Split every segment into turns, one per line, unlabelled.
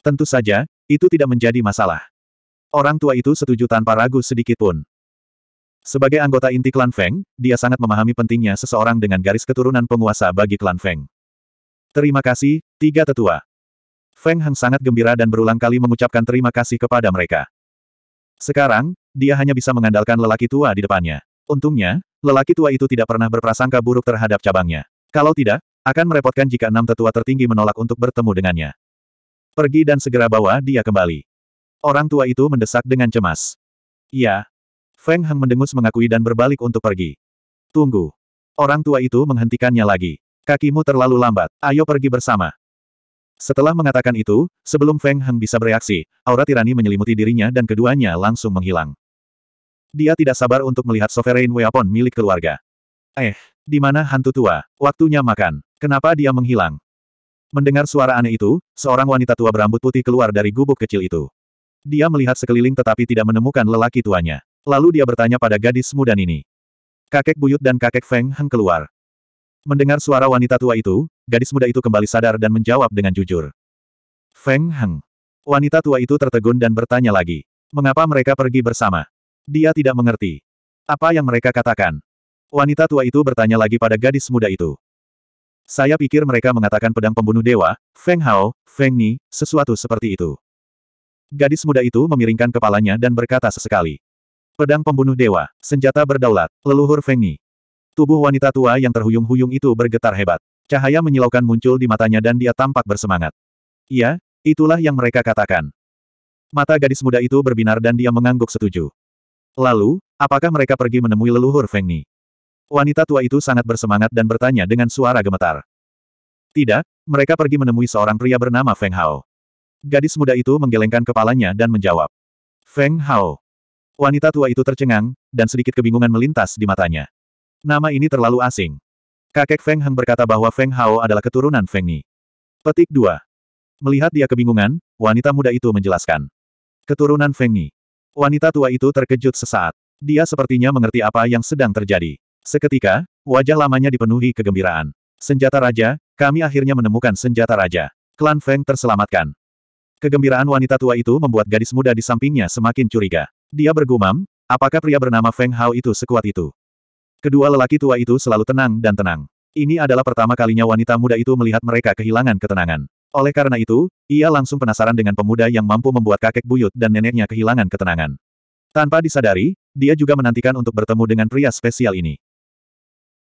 Tentu saja, itu tidak menjadi masalah. Orang tua itu setuju tanpa ragu sedikit pun. Sebagai anggota inti klan Feng, dia sangat memahami pentingnya seseorang dengan garis keturunan penguasa bagi klan Feng. Terima kasih, tiga tetua. Feng Heng sangat gembira dan berulang kali mengucapkan terima kasih kepada mereka. Sekarang, dia hanya bisa mengandalkan lelaki tua di depannya. Untungnya, lelaki tua itu tidak pernah berprasangka buruk terhadap cabangnya. Kalau tidak, akan merepotkan jika enam tetua tertinggi menolak untuk bertemu dengannya. Pergi dan segera bawa dia kembali. Orang tua itu mendesak dengan cemas. Ya. Feng Heng mendengus mengakui dan berbalik untuk pergi. Tunggu. Orang tua itu menghentikannya lagi. Kakimu terlalu lambat, ayo pergi bersama. Setelah mengatakan itu, sebelum Feng Heng bisa bereaksi, aura tirani menyelimuti dirinya dan keduanya langsung menghilang. Dia tidak sabar untuk melihat sovereign weapon milik keluarga. Eh, di mana hantu tua? Waktunya makan. Kenapa dia menghilang? Mendengar suara aneh itu, seorang wanita tua berambut putih keluar dari gubuk kecil itu. Dia melihat sekeliling tetapi tidak menemukan lelaki tuanya. Lalu dia bertanya pada gadis muda ini. Kakek buyut dan kakek Feng Heng keluar. Mendengar suara wanita tua itu, gadis muda itu kembali sadar dan menjawab dengan jujur. Feng Heng. Wanita tua itu tertegun dan bertanya lagi. Mengapa mereka pergi bersama? Dia tidak mengerti. Apa yang mereka katakan? Wanita tua itu bertanya lagi pada gadis muda itu. Saya pikir mereka mengatakan pedang pembunuh dewa, Feng Hao, Feng Ni, sesuatu seperti itu. Gadis muda itu memiringkan kepalanya dan berkata sesekali. Pedang pembunuh dewa, senjata berdaulat, leluhur Feng Ni. Tubuh wanita tua yang terhuyung-huyung itu bergetar hebat. Cahaya menyilaukan muncul di matanya dan dia tampak bersemangat. Iya, itulah yang mereka katakan. Mata gadis muda itu berbinar dan dia mengangguk setuju. Lalu, apakah mereka pergi menemui leluhur Feng Ni? Wanita tua itu sangat bersemangat dan bertanya dengan suara gemetar. Tidak, mereka pergi menemui seorang pria bernama Feng Hao. Gadis muda itu menggelengkan kepalanya dan menjawab. Feng Hao. Wanita tua itu tercengang, dan sedikit kebingungan melintas di matanya. Nama ini terlalu asing. Kakek Feng Heng berkata bahwa Feng Hao adalah keturunan Feng Ni. Petik 2. Melihat dia kebingungan, wanita muda itu menjelaskan. Keturunan Feng Ni. Wanita tua itu terkejut sesaat. Dia sepertinya mengerti apa yang sedang terjadi. Seketika, wajah lamanya dipenuhi kegembiraan. Senjata Raja, kami akhirnya menemukan senjata Raja. Klan Feng terselamatkan. Kegembiraan wanita tua itu membuat gadis muda di sampingnya semakin curiga. Dia bergumam, apakah pria bernama Feng Hao itu sekuat itu? Kedua lelaki tua itu selalu tenang dan tenang. Ini adalah pertama kalinya wanita muda itu melihat mereka kehilangan ketenangan. Oleh karena itu, ia langsung penasaran dengan pemuda yang mampu membuat kakek buyut dan neneknya kehilangan ketenangan. Tanpa disadari, dia juga menantikan untuk bertemu dengan pria spesial ini.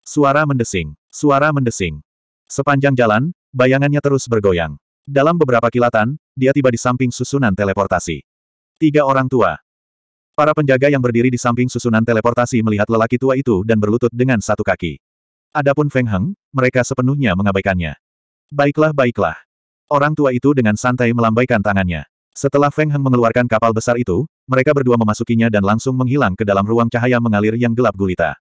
Suara mendesing. Suara mendesing. Sepanjang jalan, bayangannya terus bergoyang. Dalam beberapa kilatan, dia tiba di samping susunan teleportasi. Tiga orang tua. Para penjaga yang berdiri di samping susunan teleportasi melihat lelaki tua itu dan berlutut dengan satu kaki. Adapun Feng Heng, mereka sepenuhnya mengabaikannya. Baiklah baiklah. Orang tua itu dengan santai melambaikan tangannya. Setelah Feng Heng mengeluarkan kapal besar itu, mereka berdua memasukinya dan langsung menghilang ke dalam ruang cahaya mengalir yang gelap gulita.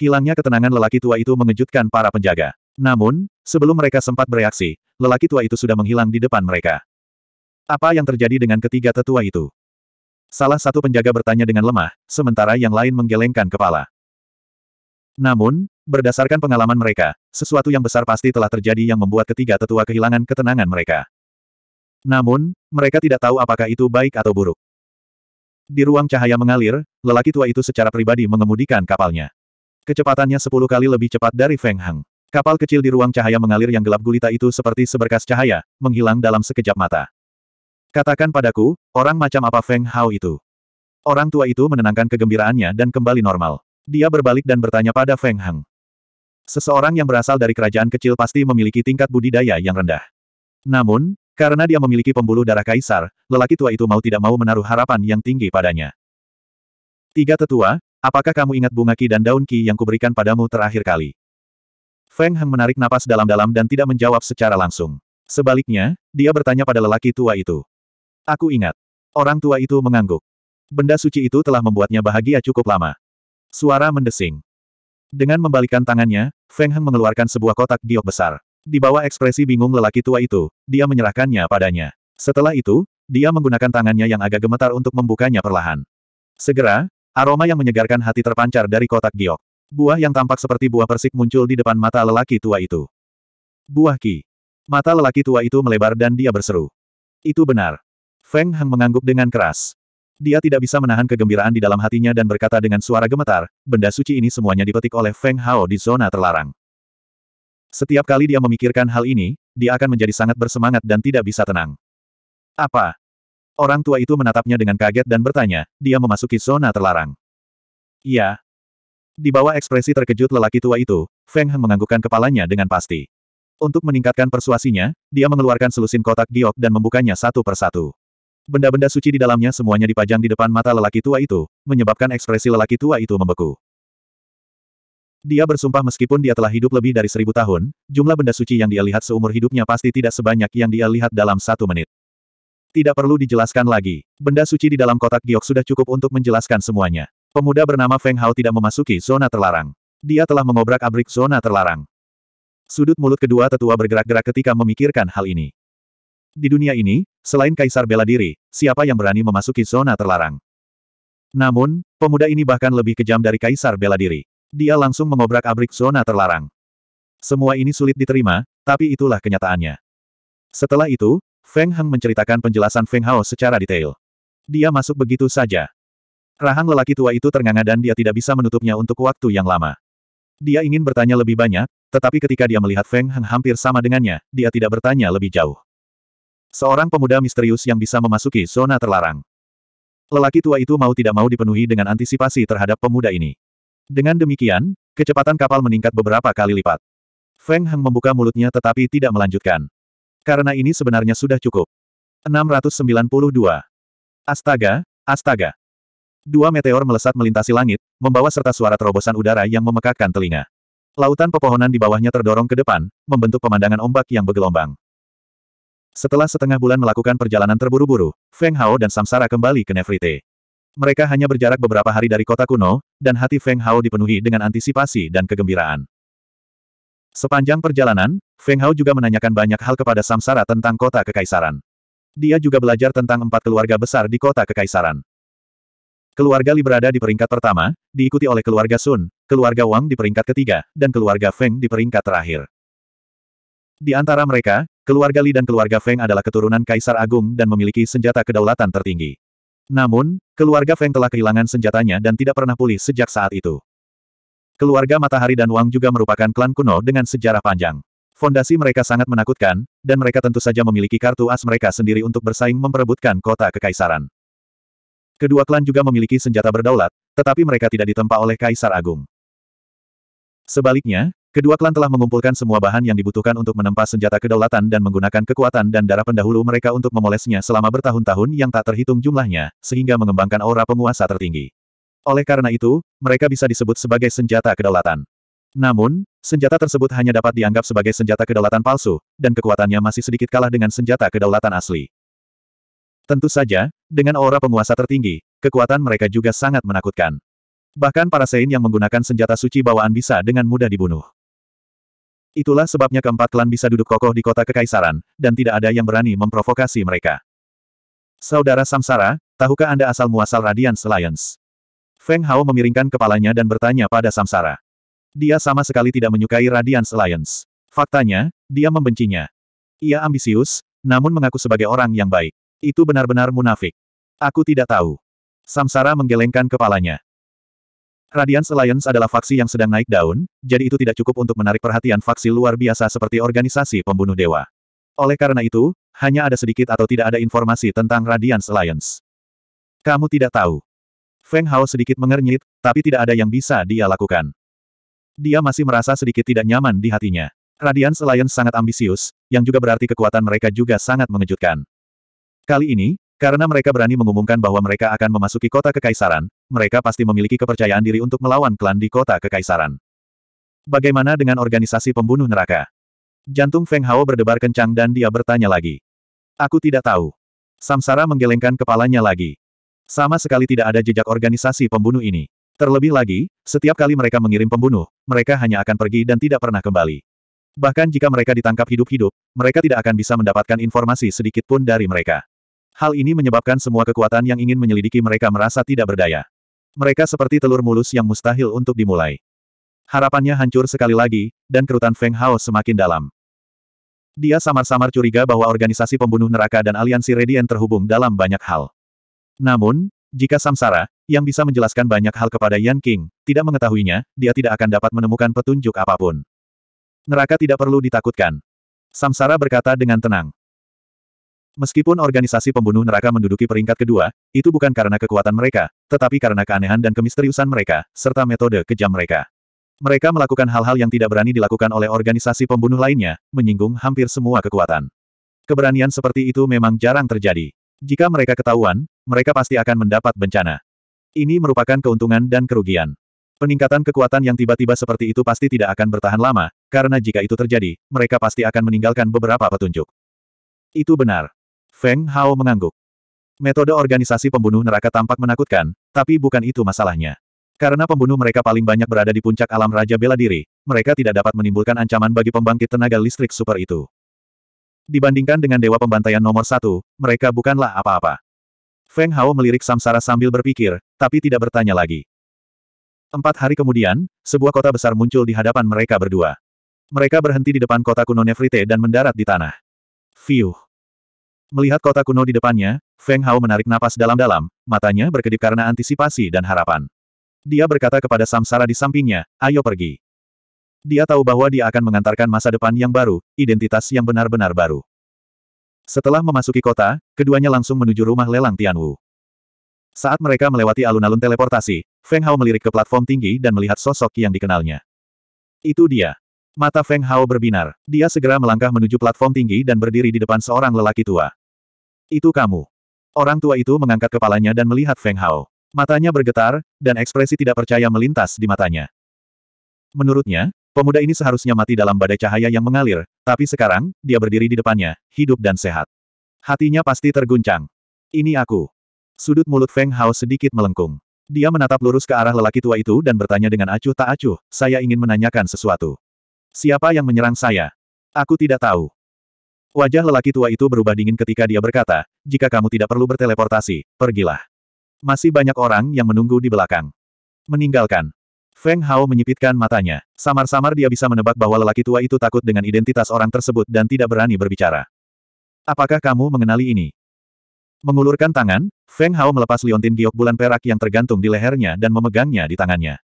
Hilangnya ketenangan lelaki tua itu mengejutkan para penjaga. Namun, sebelum mereka sempat bereaksi, lelaki tua itu sudah menghilang di depan mereka. Apa yang terjadi dengan ketiga tetua itu? Salah satu penjaga bertanya dengan lemah, sementara yang lain menggelengkan kepala. Namun, berdasarkan pengalaman mereka, sesuatu yang besar pasti telah terjadi yang membuat ketiga tetua kehilangan ketenangan mereka. Namun, mereka tidak tahu apakah itu baik atau buruk. Di ruang cahaya mengalir, lelaki tua itu secara pribadi mengemudikan kapalnya. Kecepatannya sepuluh kali lebih cepat dari Feng Hang. Kapal kecil di ruang cahaya mengalir yang gelap gulita itu seperti seberkas cahaya, menghilang dalam sekejap mata. Katakan padaku, orang macam apa Feng Hao itu? Orang tua itu menenangkan kegembiraannya dan kembali normal. Dia berbalik dan bertanya pada Feng Hang. Seseorang yang berasal dari kerajaan kecil pasti memiliki tingkat budidaya yang rendah. Namun, karena dia memiliki pembuluh darah kaisar, lelaki tua itu mau tidak mau menaruh harapan yang tinggi padanya. Tiga tetua, Apakah kamu ingat bunga ki dan daun ki yang kuberikan padamu terakhir kali? Feng Heng menarik napas dalam-dalam dan tidak menjawab secara langsung. Sebaliknya, dia bertanya pada lelaki tua itu. Aku ingat. Orang tua itu mengangguk. Benda suci itu telah membuatnya bahagia cukup lama. Suara mendesing. Dengan membalikan tangannya, Feng Heng mengeluarkan sebuah kotak giok besar. Di bawah ekspresi bingung lelaki tua itu, dia menyerahkannya padanya. Setelah itu, dia menggunakan tangannya yang agak gemetar untuk membukanya perlahan. Segera, Aroma yang menyegarkan hati terpancar dari kotak giok. Buah yang tampak seperti buah persik muncul di depan mata lelaki tua itu. Buah ki. Mata lelaki tua itu melebar dan dia berseru. Itu benar. Feng Heng mengangguk dengan keras. Dia tidak bisa menahan kegembiraan di dalam hatinya dan berkata dengan suara gemetar, benda suci ini semuanya dipetik oleh Feng Hao di zona terlarang. Setiap kali dia memikirkan hal ini, dia akan menjadi sangat bersemangat dan tidak bisa tenang. Apa? Orang tua itu menatapnya dengan kaget dan bertanya, dia memasuki zona terlarang. Iya. Di bawah ekspresi terkejut lelaki tua itu, Feng Heng menganggukkan kepalanya dengan pasti. Untuk meningkatkan persuasinya, dia mengeluarkan selusin kotak giok dan membukanya satu persatu. Benda-benda suci di dalamnya semuanya dipajang di depan mata lelaki tua itu, menyebabkan ekspresi lelaki tua itu membeku. Dia bersumpah meskipun dia telah hidup lebih dari seribu tahun, jumlah benda suci yang dia lihat seumur hidupnya pasti tidak sebanyak yang dia lihat dalam satu menit. Tidak perlu dijelaskan lagi. Benda suci di dalam kotak giok sudah cukup untuk menjelaskan semuanya. Pemuda bernama Feng Hao tidak memasuki zona terlarang. Dia telah mengobrak abrik zona terlarang. Sudut mulut kedua tetua bergerak-gerak ketika memikirkan hal ini. Di dunia ini, selain kaisar bela diri, siapa yang berani memasuki zona terlarang? Namun, pemuda ini bahkan lebih kejam dari kaisar bela diri. Dia langsung mengobrak abrik zona terlarang. Semua ini sulit diterima, tapi itulah kenyataannya. Setelah itu, Feng Heng menceritakan penjelasan Feng Hao secara detail. Dia masuk begitu saja. Rahang lelaki tua itu ternganga dan dia tidak bisa menutupnya untuk waktu yang lama. Dia ingin bertanya lebih banyak, tetapi ketika dia melihat Feng Heng hampir sama dengannya, dia tidak bertanya lebih jauh. Seorang pemuda misterius yang bisa memasuki zona terlarang. Lelaki tua itu mau tidak mau dipenuhi dengan antisipasi terhadap pemuda ini. Dengan demikian, kecepatan kapal meningkat beberapa kali lipat. Feng Heng membuka mulutnya tetapi tidak melanjutkan. Karena ini sebenarnya sudah cukup. 692. Astaga, astaga. Dua meteor melesat melintasi langit, membawa serta suara terobosan udara yang memekakkan telinga. Lautan pepohonan di bawahnya terdorong ke depan, membentuk pemandangan ombak yang bergelombang. Setelah setengah bulan melakukan perjalanan terburu-buru, Feng Hao dan Samsara kembali ke Nefrite. Mereka hanya berjarak beberapa hari dari kota kuno, dan hati Feng Hao dipenuhi dengan antisipasi dan kegembiraan. Sepanjang perjalanan, Feng Hao juga menanyakan banyak hal kepada Samsara tentang kota kekaisaran. Dia juga belajar tentang empat keluarga besar di kota kekaisaran. Keluarga Li berada di peringkat pertama, diikuti oleh keluarga Sun, keluarga Wang di peringkat ketiga, dan keluarga Feng di peringkat terakhir. Di antara mereka, keluarga Li dan keluarga Feng adalah keturunan Kaisar Agung dan memiliki senjata kedaulatan tertinggi. Namun, keluarga Feng telah kehilangan senjatanya dan tidak pernah pulih sejak saat itu. Keluarga Matahari dan Wang juga merupakan klan kuno dengan sejarah panjang. Fondasi mereka sangat menakutkan, dan mereka tentu saja memiliki kartu as mereka sendiri untuk bersaing memperebutkan kota kekaisaran. Kedua klan juga memiliki senjata berdaulat, tetapi mereka tidak ditempa oleh Kaisar Agung. Sebaliknya, kedua klan telah mengumpulkan semua bahan yang dibutuhkan untuk menempa senjata kedaulatan dan menggunakan kekuatan dan darah pendahulu mereka untuk memolesnya selama bertahun-tahun yang tak terhitung jumlahnya, sehingga mengembangkan aura penguasa tertinggi. Oleh karena itu, mereka bisa disebut sebagai senjata kedaulatan. Namun, senjata tersebut hanya dapat dianggap sebagai senjata kedaulatan palsu, dan kekuatannya masih sedikit kalah dengan senjata kedaulatan asli. Tentu saja, dengan aura penguasa tertinggi, kekuatan mereka juga sangat menakutkan. Bahkan para Sein yang menggunakan senjata suci bawaan bisa dengan mudah dibunuh. Itulah sebabnya keempat klan bisa duduk kokoh di kota kekaisaran, dan tidak ada yang berani memprovokasi mereka. Saudara Samsara, tahukah Anda asal-muasal Radiance Alliance? Feng Hao memiringkan kepalanya dan bertanya pada Samsara. Dia sama sekali tidak menyukai Radiance Alliance. Faktanya, dia membencinya. Ia ambisius, namun mengaku sebagai orang yang baik. Itu benar-benar munafik. Aku tidak tahu. Samsara menggelengkan kepalanya. Radiance Alliance adalah faksi yang sedang naik daun, jadi itu tidak cukup untuk menarik perhatian faksi luar biasa seperti organisasi pembunuh dewa. Oleh karena itu, hanya ada sedikit atau tidak ada informasi tentang Radiance Alliance. Kamu tidak tahu. Feng Hao sedikit mengernyit, tapi tidak ada yang bisa dia lakukan. Dia masih merasa sedikit tidak nyaman di hatinya. Radians Alliance sangat ambisius, yang juga berarti kekuatan mereka juga sangat mengejutkan. Kali ini, karena mereka berani mengumumkan bahwa mereka akan memasuki kota kekaisaran, mereka pasti memiliki kepercayaan diri untuk melawan klan di kota kekaisaran. Bagaimana dengan organisasi pembunuh neraka? Jantung Feng Hao berdebar kencang dan dia bertanya lagi. Aku tidak tahu. Samsara menggelengkan kepalanya lagi. Sama sekali tidak ada jejak organisasi pembunuh ini. Terlebih lagi, setiap kali mereka mengirim pembunuh, mereka hanya akan pergi dan tidak pernah kembali. Bahkan jika mereka ditangkap hidup-hidup, mereka tidak akan bisa mendapatkan informasi sedikit pun dari mereka. Hal ini menyebabkan semua kekuatan yang ingin menyelidiki mereka merasa tidak berdaya. Mereka seperti telur mulus yang mustahil untuk dimulai. Harapannya hancur sekali lagi, dan kerutan Feng Hao semakin dalam. Dia samar-samar curiga bahwa organisasi pembunuh neraka dan aliansi Radiant terhubung dalam banyak hal. Namun, jika samsara, yang bisa menjelaskan banyak hal kepada Yan King, tidak mengetahuinya, dia tidak akan dapat menemukan petunjuk apapun. Neraka tidak perlu ditakutkan. Samsara berkata dengan tenang. Meskipun organisasi pembunuh neraka menduduki peringkat kedua, itu bukan karena kekuatan mereka, tetapi karena keanehan dan kemisteriusan mereka, serta metode kejam mereka. Mereka melakukan hal-hal yang tidak berani dilakukan oleh organisasi pembunuh lainnya, menyinggung hampir semua kekuatan. Keberanian seperti itu memang jarang terjadi. Jika mereka ketahuan, mereka pasti akan mendapat bencana. Ini merupakan keuntungan dan kerugian. Peningkatan kekuatan yang tiba-tiba seperti itu pasti tidak akan bertahan lama, karena jika itu terjadi, mereka pasti akan meninggalkan beberapa petunjuk. Itu benar. Feng Hao mengangguk. Metode organisasi pembunuh neraka tampak menakutkan, tapi bukan itu masalahnya. Karena pembunuh mereka paling banyak berada di puncak alam Raja Bela Diri, mereka tidak dapat menimbulkan ancaman bagi pembangkit tenaga listrik super itu. Dibandingkan dengan Dewa Pembantaian nomor satu, mereka bukanlah apa-apa. Feng Hao melirik samsara sambil berpikir, tapi tidak bertanya lagi. Empat hari kemudian, sebuah kota besar muncul di hadapan mereka berdua. Mereka berhenti di depan kota kuno Nefrite dan mendarat di tanah. Fiuh. Melihat kota kuno di depannya, Feng Hao menarik napas dalam-dalam, matanya berkedip karena antisipasi dan harapan. Dia berkata kepada Samsara di sampingnya, ayo pergi. Dia tahu bahwa dia akan mengantarkan masa depan yang baru, identitas yang benar-benar baru. Setelah memasuki kota, keduanya langsung menuju rumah lelang Tianwu. Saat mereka melewati alun-alun teleportasi, Feng Hao melirik ke platform tinggi dan melihat sosok yang dikenalnya. Itu dia. Mata Feng Hao berbinar. Dia segera melangkah menuju platform tinggi dan berdiri di depan seorang lelaki tua. Itu kamu. Orang tua itu mengangkat kepalanya dan melihat Feng Hao. Matanya bergetar, dan ekspresi tidak percaya melintas di matanya. Menurutnya, Pemuda ini seharusnya mati dalam badai cahaya yang mengalir, tapi sekarang, dia berdiri di depannya, hidup dan sehat. Hatinya pasti terguncang. Ini aku. Sudut mulut Feng Hao sedikit melengkung. Dia menatap lurus ke arah lelaki tua itu dan bertanya dengan acuh tak acuh, saya ingin menanyakan sesuatu. Siapa yang menyerang saya? Aku tidak tahu. Wajah lelaki tua itu berubah dingin ketika dia berkata, jika kamu tidak perlu berteleportasi, pergilah. Masih banyak orang yang menunggu di belakang. Meninggalkan. Feng Hao menyipitkan matanya. Samar-samar dia bisa menebak bahwa lelaki tua itu takut dengan identitas orang tersebut dan tidak berani berbicara. Apakah kamu mengenali ini? Mengulurkan tangan, Feng Hao melepas liontin giok bulan perak yang tergantung di lehernya dan memegangnya di tangannya.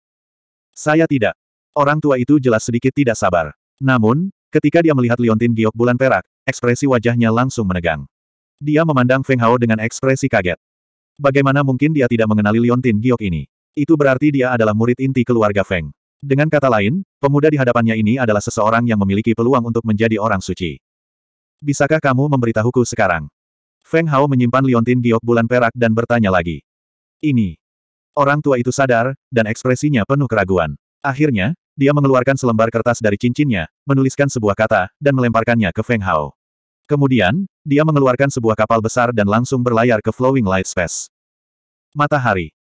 Saya tidak. Orang tua itu jelas sedikit tidak sabar. Namun, ketika dia melihat liontin giok bulan perak, ekspresi wajahnya langsung menegang. Dia memandang Feng Hao dengan ekspresi kaget. Bagaimana mungkin dia tidak mengenali liontin giok ini? Itu berarti dia adalah murid inti keluarga Feng. Dengan kata lain, pemuda di hadapannya ini adalah seseorang yang memiliki peluang untuk menjadi orang suci. Bisakah kamu memberitahuku sekarang? Feng Hao menyimpan liontin giok bulan perak dan bertanya lagi. Ini. Orang tua itu sadar, dan ekspresinya penuh keraguan. Akhirnya, dia mengeluarkan selembar kertas dari cincinnya, menuliskan sebuah kata, dan melemparkannya ke Feng Hao. Kemudian, dia mengeluarkan sebuah kapal besar dan langsung berlayar ke Flowing Light Space. Matahari.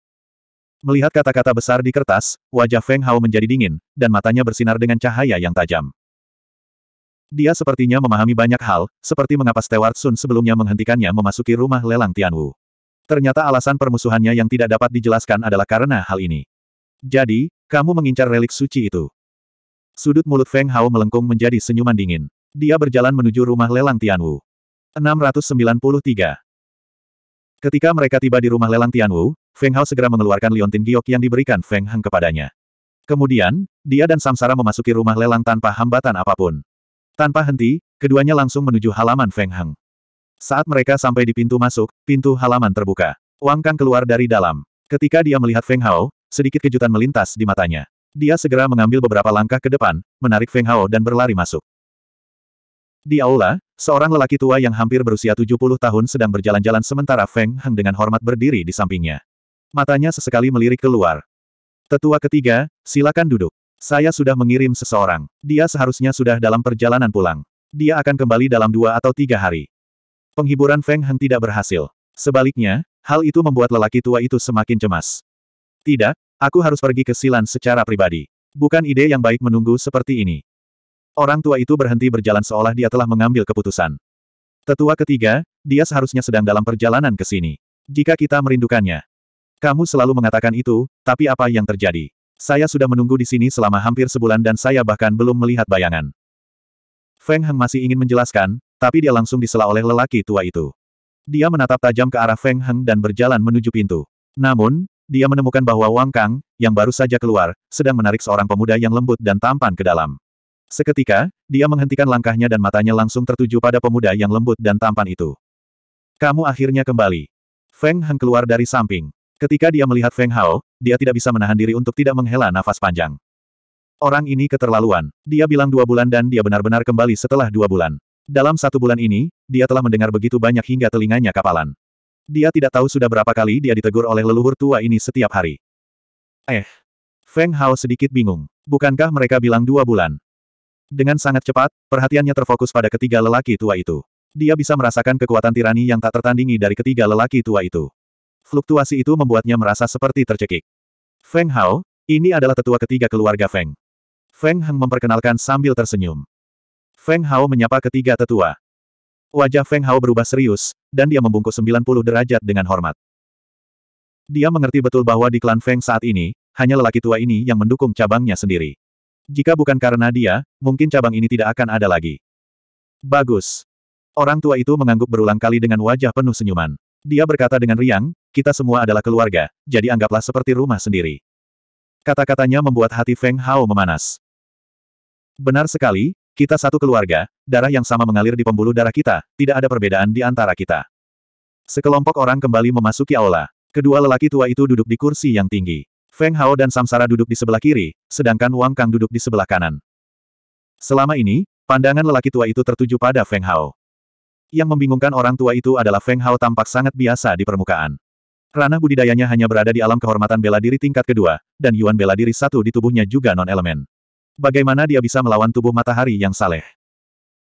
Melihat kata-kata besar di kertas, wajah Feng Hao menjadi dingin, dan matanya bersinar dengan cahaya yang tajam. Dia sepertinya memahami banyak hal, seperti mengapa Stewart Sun sebelumnya menghentikannya memasuki rumah lelang Tianwu. Ternyata alasan permusuhannya yang tidak dapat dijelaskan adalah karena hal ini. Jadi, kamu mengincar relik suci itu. Sudut mulut Feng Hao melengkung menjadi senyuman dingin. Dia berjalan menuju rumah lelang Tianwu. 693 Ketika mereka tiba di rumah lelang Tianwu, Feng Hao segera mengeluarkan liontin giok yang diberikan Feng Heng kepadanya. Kemudian, dia dan Samsara memasuki rumah lelang tanpa hambatan apapun. Tanpa henti, keduanya langsung menuju halaman Feng Heng. Saat mereka sampai di pintu masuk, pintu halaman terbuka. Wang Kang keluar dari dalam. Ketika dia melihat Feng Hao, sedikit kejutan melintas di matanya. Dia segera mengambil beberapa langkah ke depan, menarik Feng Hao dan berlari masuk. Di aula, seorang lelaki tua yang hampir berusia 70 tahun sedang berjalan-jalan sementara Feng Heng dengan hormat berdiri di sampingnya. Matanya sesekali melirik keluar. Tetua ketiga, silakan duduk. Saya sudah mengirim seseorang. Dia seharusnya sudah dalam perjalanan pulang. Dia akan kembali dalam dua atau tiga hari. Penghiburan Feng Heng tidak berhasil. Sebaliknya, hal itu membuat lelaki tua itu semakin cemas. Tidak, aku harus pergi ke Silan secara pribadi. Bukan ide yang baik menunggu seperti ini. Orang tua itu berhenti berjalan seolah dia telah mengambil keputusan. Tetua ketiga, dia seharusnya sedang dalam perjalanan ke sini. Jika kita merindukannya, kamu selalu mengatakan itu, tapi apa yang terjadi? Saya sudah menunggu di sini selama hampir sebulan dan saya bahkan belum melihat bayangan. Feng Heng masih ingin menjelaskan, tapi dia langsung disela oleh lelaki tua itu. Dia menatap tajam ke arah Feng Heng dan berjalan menuju pintu. Namun, dia menemukan bahwa Wang Kang, yang baru saja keluar, sedang menarik seorang pemuda yang lembut dan tampan ke dalam. Seketika, dia menghentikan langkahnya dan matanya langsung tertuju pada pemuda yang lembut dan tampan itu. Kamu akhirnya kembali. Feng Heng keluar dari samping. Ketika dia melihat Feng Hao, dia tidak bisa menahan diri untuk tidak menghela nafas panjang. Orang ini keterlaluan. Dia bilang dua bulan dan dia benar-benar kembali setelah dua bulan. Dalam satu bulan ini, dia telah mendengar begitu banyak hingga telinganya kapalan. Dia tidak tahu sudah berapa kali dia ditegur oleh leluhur tua ini setiap hari. Eh. Feng Hao sedikit bingung. Bukankah mereka bilang dua bulan? Dengan sangat cepat, perhatiannya terfokus pada ketiga lelaki tua itu. Dia bisa merasakan kekuatan tirani yang tak tertandingi dari ketiga lelaki tua itu fluktuasi itu membuatnya merasa seperti tercekik. Feng Hao, ini adalah tetua ketiga keluarga Feng. Feng Heng memperkenalkan sambil tersenyum. Feng Hao menyapa ketiga tetua. Wajah Feng Hao berubah serius, dan dia membungkus 90 derajat dengan hormat. Dia mengerti betul bahwa di klan Feng saat ini, hanya lelaki tua ini yang mendukung cabangnya sendiri. Jika bukan karena dia, mungkin cabang ini tidak akan ada lagi. Bagus. Orang tua itu mengangguk berulang kali dengan wajah penuh senyuman. Dia berkata dengan riang, kita semua adalah keluarga, jadi anggaplah seperti rumah sendiri. Kata-katanya membuat hati Feng Hao memanas. Benar sekali, kita satu keluarga, darah yang sama mengalir di pembuluh darah kita, tidak ada perbedaan di antara kita. Sekelompok orang kembali memasuki aula. Kedua lelaki tua itu duduk di kursi yang tinggi. Feng Hao dan Samsara duduk di sebelah kiri, sedangkan Wang Kang duduk di sebelah kanan. Selama ini, pandangan lelaki tua itu tertuju pada Feng Hao. Yang membingungkan orang tua itu adalah Feng Hao tampak sangat biasa di permukaan. Ranah budidayanya hanya berada di alam kehormatan bela diri tingkat kedua, dan Yuan bela diri satu di tubuhnya juga non-elemen. Bagaimana dia bisa melawan tubuh matahari yang saleh?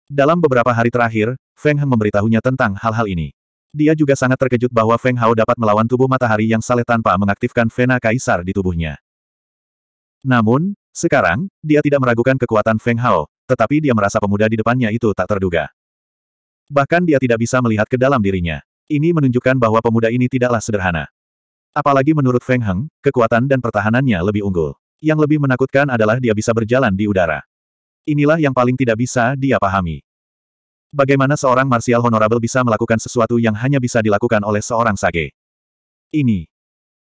Dalam beberapa hari terakhir, Feng Heng memberitahunya tentang hal-hal ini. Dia juga sangat terkejut bahwa Feng Hao dapat melawan tubuh matahari yang saleh tanpa mengaktifkan vena kaisar di tubuhnya. Namun, sekarang, dia tidak meragukan kekuatan Feng Hao, tetapi dia merasa pemuda di depannya itu tak terduga. Bahkan dia tidak bisa melihat ke dalam dirinya. Ini menunjukkan bahwa pemuda ini tidaklah sederhana. Apalagi menurut Feng Heng, kekuatan dan pertahanannya lebih unggul. Yang lebih menakutkan adalah dia bisa berjalan di udara. Inilah yang paling tidak bisa dia pahami. Bagaimana seorang martial honorable bisa melakukan sesuatu yang hanya bisa dilakukan oleh seorang sage? Ini.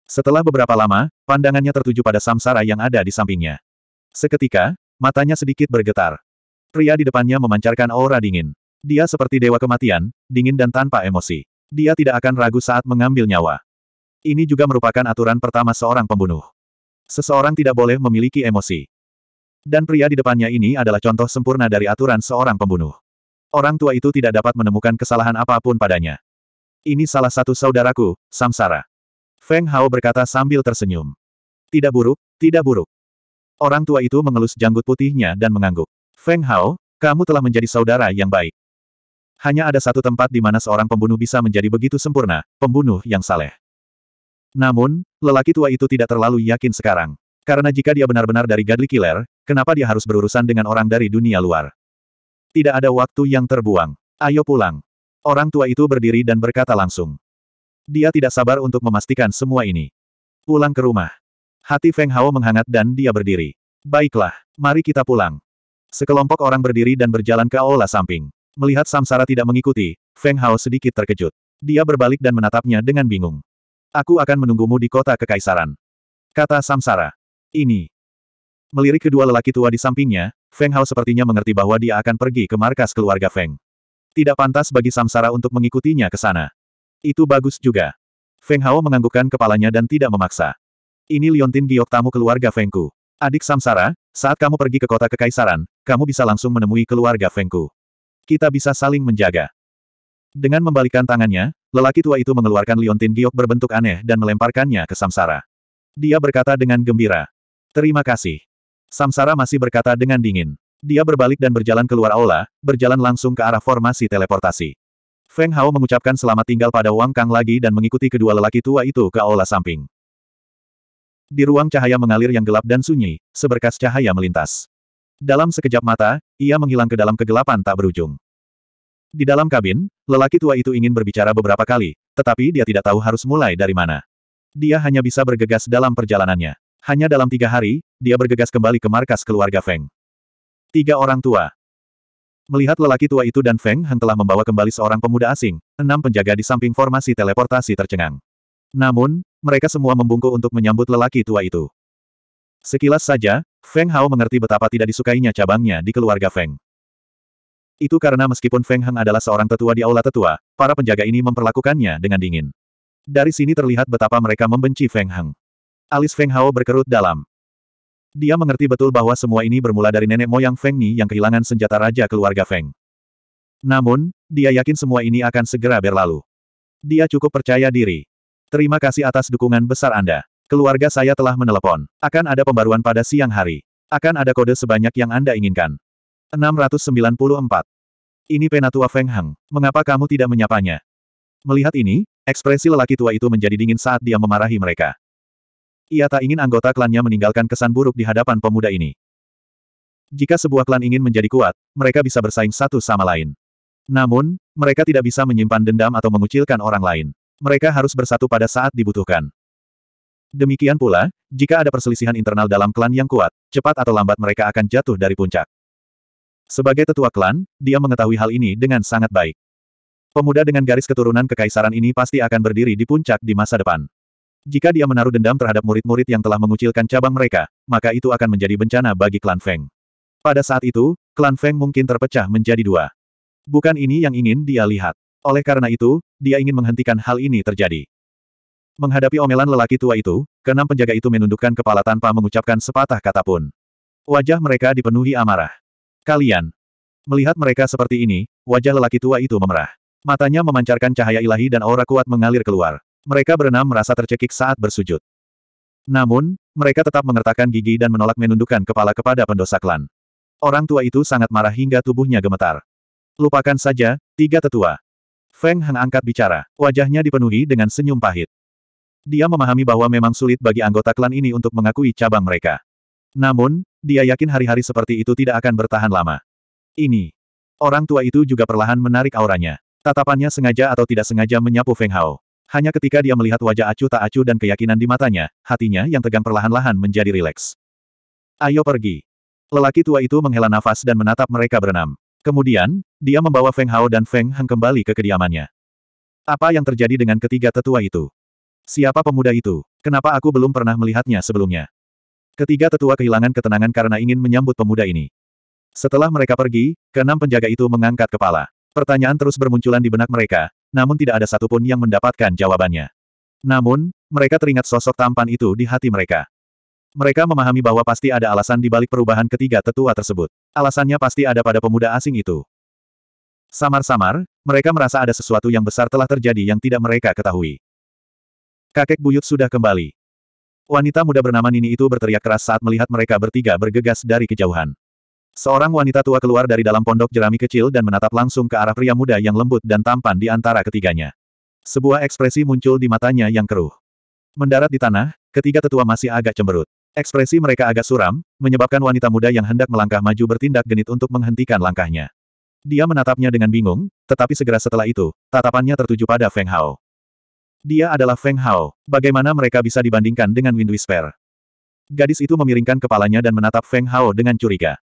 Setelah beberapa lama, pandangannya tertuju pada samsara yang ada di sampingnya. Seketika, matanya sedikit bergetar. Pria di depannya memancarkan aura dingin. Dia seperti dewa kematian, dingin dan tanpa emosi. Dia tidak akan ragu saat mengambil nyawa. Ini juga merupakan aturan pertama seorang pembunuh. Seseorang tidak boleh memiliki emosi. Dan pria di depannya ini adalah contoh sempurna dari aturan seorang pembunuh. Orang tua itu tidak dapat menemukan kesalahan apapun padanya. Ini salah satu saudaraku, Samsara. Feng Hao berkata sambil tersenyum. Tidak buruk, tidak buruk. Orang tua itu mengelus janggut putihnya dan mengangguk. Feng Hao, kamu telah menjadi saudara yang baik. Hanya ada satu tempat di mana seorang pembunuh bisa menjadi begitu sempurna, pembunuh yang saleh. Namun, lelaki tua itu tidak terlalu yakin sekarang. Karena jika dia benar-benar dari Gadli Killer, kenapa dia harus berurusan dengan orang dari dunia luar? Tidak ada waktu yang terbuang. Ayo pulang. Orang tua itu berdiri dan berkata langsung. Dia tidak sabar untuk memastikan semua ini. Pulang ke rumah. Hati Feng Hao menghangat dan dia berdiri. Baiklah, mari kita pulang. Sekelompok orang berdiri dan berjalan ke aula samping. Melihat Samsara tidak mengikuti, Feng Hao sedikit terkejut. Dia berbalik dan menatapnya dengan bingung. Aku akan menunggumu di kota kekaisaran. Kata Samsara. Ini. Melirik kedua lelaki tua di sampingnya, Feng Hao sepertinya mengerti bahwa dia akan pergi ke markas keluarga Feng. Tidak pantas bagi Samsara untuk mengikutinya ke sana. Itu bagus juga. Feng Hao menganggukkan kepalanya dan tidak memaksa. Ini Liontin Giok tamu keluarga Fengku. Adik Samsara, saat kamu pergi ke kota kekaisaran, kamu bisa langsung menemui keluarga Fengku. Kita bisa saling menjaga. Dengan membalikkan tangannya, lelaki tua itu mengeluarkan liontin giok berbentuk aneh dan melemparkannya ke Samsara. Dia berkata dengan gembira. Terima kasih. Samsara masih berkata dengan dingin. Dia berbalik dan berjalan keluar aula, berjalan langsung ke arah formasi teleportasi. Feng Hao mengucapkan selamat tinggal pada Wang Kang lagi dan mengikuti kedua lelaki tua itu ke aula samping. Di ruang cahaya mengalir yang gelap dan sunyi, seberkas cahaya melintas. Dalam sekejap mata, ia menghilang ke dalam kegelapan tak berujung. Di dalam kabin, lelaki tua itu ingin berbicara beberapa kali, tetapi dia tidak tahu harus mulai dari mana. Dia hanya bisa bergegas dalam perjalanannya. Hanya dalam tiga hari, dia bergegas kembali ke markas keluarga Feng. Tiga orang tua. Melihat lelaki tua itu dan Feng Heng telah membawa kembali seorang pemuda asing, enam penjaga di samping formasi teleportasi tercengang. Namun, mereka semua membungkuk untuk menyambut lelaki tua itu. Sekilas saja, Feng Hao mengerti betapa tidak disukainya cabangnya di keluarga Feng. Itu karena meskipun Feng Hang adalah seorang tetua di aula tetua, para penjaga ini memperlakukannya dengan dingin. Dari sini terlihat betapa mereka membenci Feng Hang. Alis Feng Hao berkerut dalam. Dia mengerti betul bahwa semua ini bermula dari nenek moyang Feng Ni yang kehilangan senjata raja keluarga Feng. Namun, dia yakin semua ini akan segera berlalu. Dia cukup percaya diri. Terima kasih atas dukungan besar Anda. Keluarga saya telah menelepon. Akan ada pembaruan pada siang hari. Akan ada kode sebanyak yang Anda inginkan. 694. Ini penatua Feng Heng. Mengapa kamu tidak menyapanya? Melihat ini, ekspresi lelaki tua itu menjadi dingin saat dia memarahi mereka. Ia tak ingin anggota klannya meninggalkan kesan buruk di hadapan pemuda ini. Jika sebuah klan ingin menjadi kuat, mereka bisa bersaing satu sama lain. Namun, mereka tidak bisa menyimpan dendam atau mengucilkan orang lain. Mereka harus bersatu pada saat dibutuhkan. Demikian pula, jika ada perselisihan internal dalam klan yang kuat, cepat atau lambat mereka akan jatuh dari puncak. Sebagai tetua klan, dia mengetahui hal ini dengan sangat baik. Pemuda dengan garis keturunan kekaisaran ini pasti akan berdiri di puncak di masa depan. Jika dia menaruh dendam terhadap murid-murid yang telah mengucilkan cabang mereka, maka itu akan menjadi bencana bagi klan Feng. Pada saat itu, klan Feng mungkin terpecah menjadi dua. Bukan ini yang ingin dia lihat. Oleh karena itu, dia ingin menghentikan hal ini terjadi. Menghadapi omelan lelaki tua itu, keenam penjaga itu menundukkan kepala tanpa mengucapkan sepatah kata pun. Wajah mereka dipenuhi amarah. Kalian. Melihat mereka seperti ini, wajah lelaki tua itu memerah. Matanya memancarkan cahaya ilahi dan aura kuat mengalir keluar. Mereka berenam merasa tercekik saat bersujud. Namun, mereka tetap mengertakkan gigi dan menolak menundukkan kepala kepada pendosa klan. Orang tua itu sangat marah hingga tubuhnya gemetar. Lupakan saja, tiga tetua. Feng Heng angkat bicara, wajahnya dipenuhi dengan senyum pahit. Dia memahami bahwa memang sulit bagi anggota klan ini untuk mengakui cabang mereka. Namun, dia yakin hari-hari seperti itu tidak akan bertahan lama. Ini. Orang tua itu juga perlahan menarik auranya. Tatapannya sengaja atau tidak sengaja menyapu Feng Hao. Hanya ketika dia melihat wajah acuh tak acuh dan keyakinan di matanya, hatinya yang tegang perlahan-lahan menjadi rileks. Ayo pergi. Lelaki tua itu menghela nafas dan menatap mereka berenam. Kemudian, dia membawa Feng Hao dan Feng Heng kembali ke kediamannya. Apa yang terjadi dengan ketiga tetua itu? Siapa pemuda itu? Kenapa aku belum pernah melihatnya sebelumnya? Ketiga tetua kehilangan ketenangan karena ingin menyambut pemuda ini. Setelah mereka pergi, keenam penjaga itu mengangkat kepala. Pertanyaan terus bermunculan di benak mereka, namun tidak ada satupun yang mendapatkan jawabannya. Namun, mereka teringat sosok tampan itu di hati mereka. Mereka memahami bahwa pasti ada alasan di balik perubahan ketiga tetua tersebut. Alasannya pasti ada pada pemuda asing itu. Samar-samar, mereka merasa ada sesuatu yang besar telah terjadi yang tidak mereka ketahui. Kakek buyut sudah kembali. Wanita muda bernama Nini itu berteriak keras saat melihat mereka bertiga bergegas dari kejauhan. Seorang wanita tua keluar dari dalam pondok jerami kecil dan menatap langsung ke arah pria muda yang lembut dan tampan di antara ketiganya. Sebuah ekspresi muncul di matanya yang keruh. Mendarat di tanah, ketiga tetua masih agak cemberut. Ekspresi mereka agak suram, menyebabkan wanita muda yang hendak melangkah maju bertindak genit untuk menghentikan langkahnya. Dia menatapnya dengan bingung, tetapi segera setelah itu, tatapannya tertuju pada Feng Hao. Dia adalah Feng Hao. Bagaimana mereka bisa dibandingkan dengan Wind Whisper? Gadis itu memiringkan kepalanya dan menatap Feng Hao dengan curiga.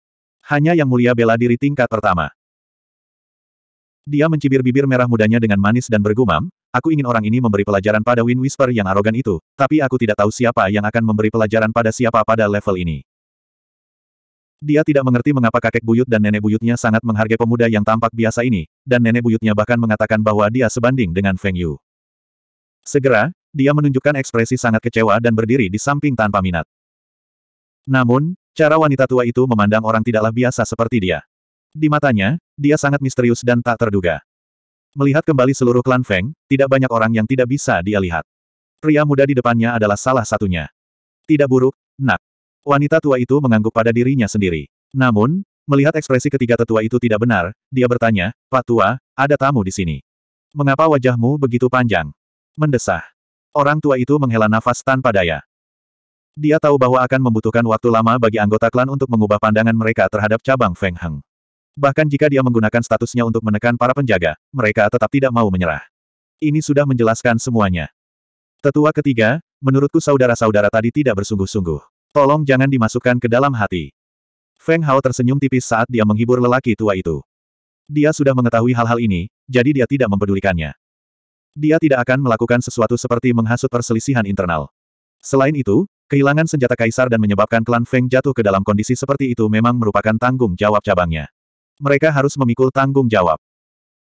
Hanya yang mulia bela diri tingkat pertama. Dia mencibir bibir merah mudanya dengan manis dan bergumam, aku ingin orang ini memberi pelajaran pada Wind Whisper yang arogan itu, tapi aku tidak tahu siapa yang akan memberi pelajaran pada siapa pada level ini. Dia tidak mengerti mengapa kakek buyut dan nenek buyutnya sangat menghargai pemuda yang tampak biasa ini, dan nenek buyutnya bahkan mengatakan bahwa dia sebanding dengan Feng Yu. Segera, dia menunjukkan ekspresi sangat kecewa dan berdiri di samping tanpa minat. Namun, cara wanita tua itu memandang orang tidaklah biasa seperti dia. Di matanya, dia sangat misterius dan tak terduga. Melihat kembali seluruh klan Feng, tidak banyak orang yang tidak bisa dia lihat. Pria muda di depannya adalah salah satunya. Tidak buruk, nak. Wanita tua itu mengangguk pada dirinya sendiri. Namun, melihat ekspresi ketiga tetua itu tidak benar, dia bertanya, Pak Tua, ada tamu di sini. Mengapa wajahmu begitu panjang? Mendesah. Orang tua itu menghela nafas tanpa daya. Dia tahu bahwa akan membutuhkan waktu lama bagi anggota klan untuk mengubah pandangan mereka terhadap cabang Feng Heng. Bahkan jika dia menggunakan statusnya untuk menekan para penjaga, mereka tetap tidak mau menyerah. Ini sudah menjelaskan semuanya. Tetua ketiga, menurutku saudara-saudara tadi tidak bersungguh-sungguh. Tolong jangan dimasukkan ke dalam hati. Feng Hao tersenyum tipis saat dia menghibur lelaki tua itu. Dia sudah mengetahui hal-hal ini, jadi dia tidak mempedulikannya. Dia tidak akan melakukan sesuatu seperti menghasut perselisihan internal. Selain itu, kehilangan senjata kaisar dan menyebabkan klan Feng jatuh ke dalam kondisi seperti itu memang merupakan tanggung jawab cabangnya. Mereka harus memikul tanggung jawab.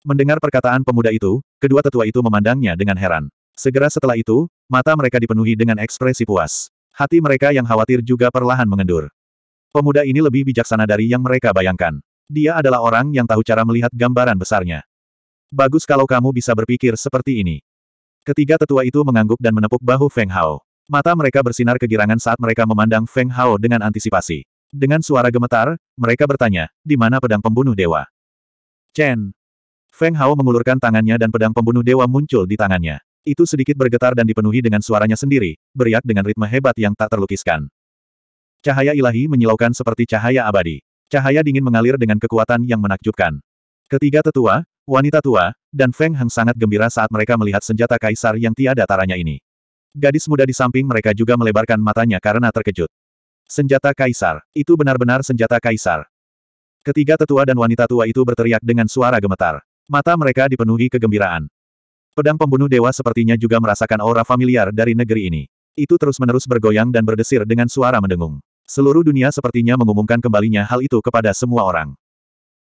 Mendengar perkataan pemuda itu, kedua tetua itu memandangnya dengan heran. Segera setelah itu, mata mereka dipenuhi dengan ekspresi puas. Hati mereka yang khawatir juga perlahan mengendur. Pemuda ini lebih bijaksana dari yang mereka bayangkan. Dia adalah orang yang tahu cara melihat gambaran besarnya. Bagus kalau kamu bisa berpikir seperti ini. Ketiga tetua itu mengangguk dan menepuk bahu Feng Hao. Mata mereka bersinar kegirangan saat mereka memandang Feng Hao dengan antisipasi. Dengan suara gemetar, mereka bertanya, di mana pedang pembunuh dewa? Chen. Feng Hao mengulurkan tangannya dan pedang pembunuh dewa muncul di tangannya. Itu sedikit bergetar dan dipenuhi dengan suaranya sendiri, beriak dengan ritme hebat yang tak terlukiskan. Cahaya ilahi menyilaukan seperti cahaya abadi. Cahaya dingin mengalir dengan kekuatan yang menakjubkan. Ketiga tetua, Wanita tua, dan Feng Heng sangat gembira saat mereka melihat senjata kaisar yang tiada taranya ini. Gadis muda di samping mereka juga melebarkan matanya karena terkejut. Senjata kaisar, itu benar-benar senjata kaisar. Ketiga tetua dan wanita tua itu berteriak dengan suara gemetar. Mata mereka dipenuhi kegembiraan. Pedang pembunuh dewa sepertinya juga merasakan aura familiar dari negeri ini. Itu terus-menerus bergoyang dan berdesir dengan suara mendengung. Seluruh dunia sepertinya mengumumkan kembalinya hal itu kepada semua orang.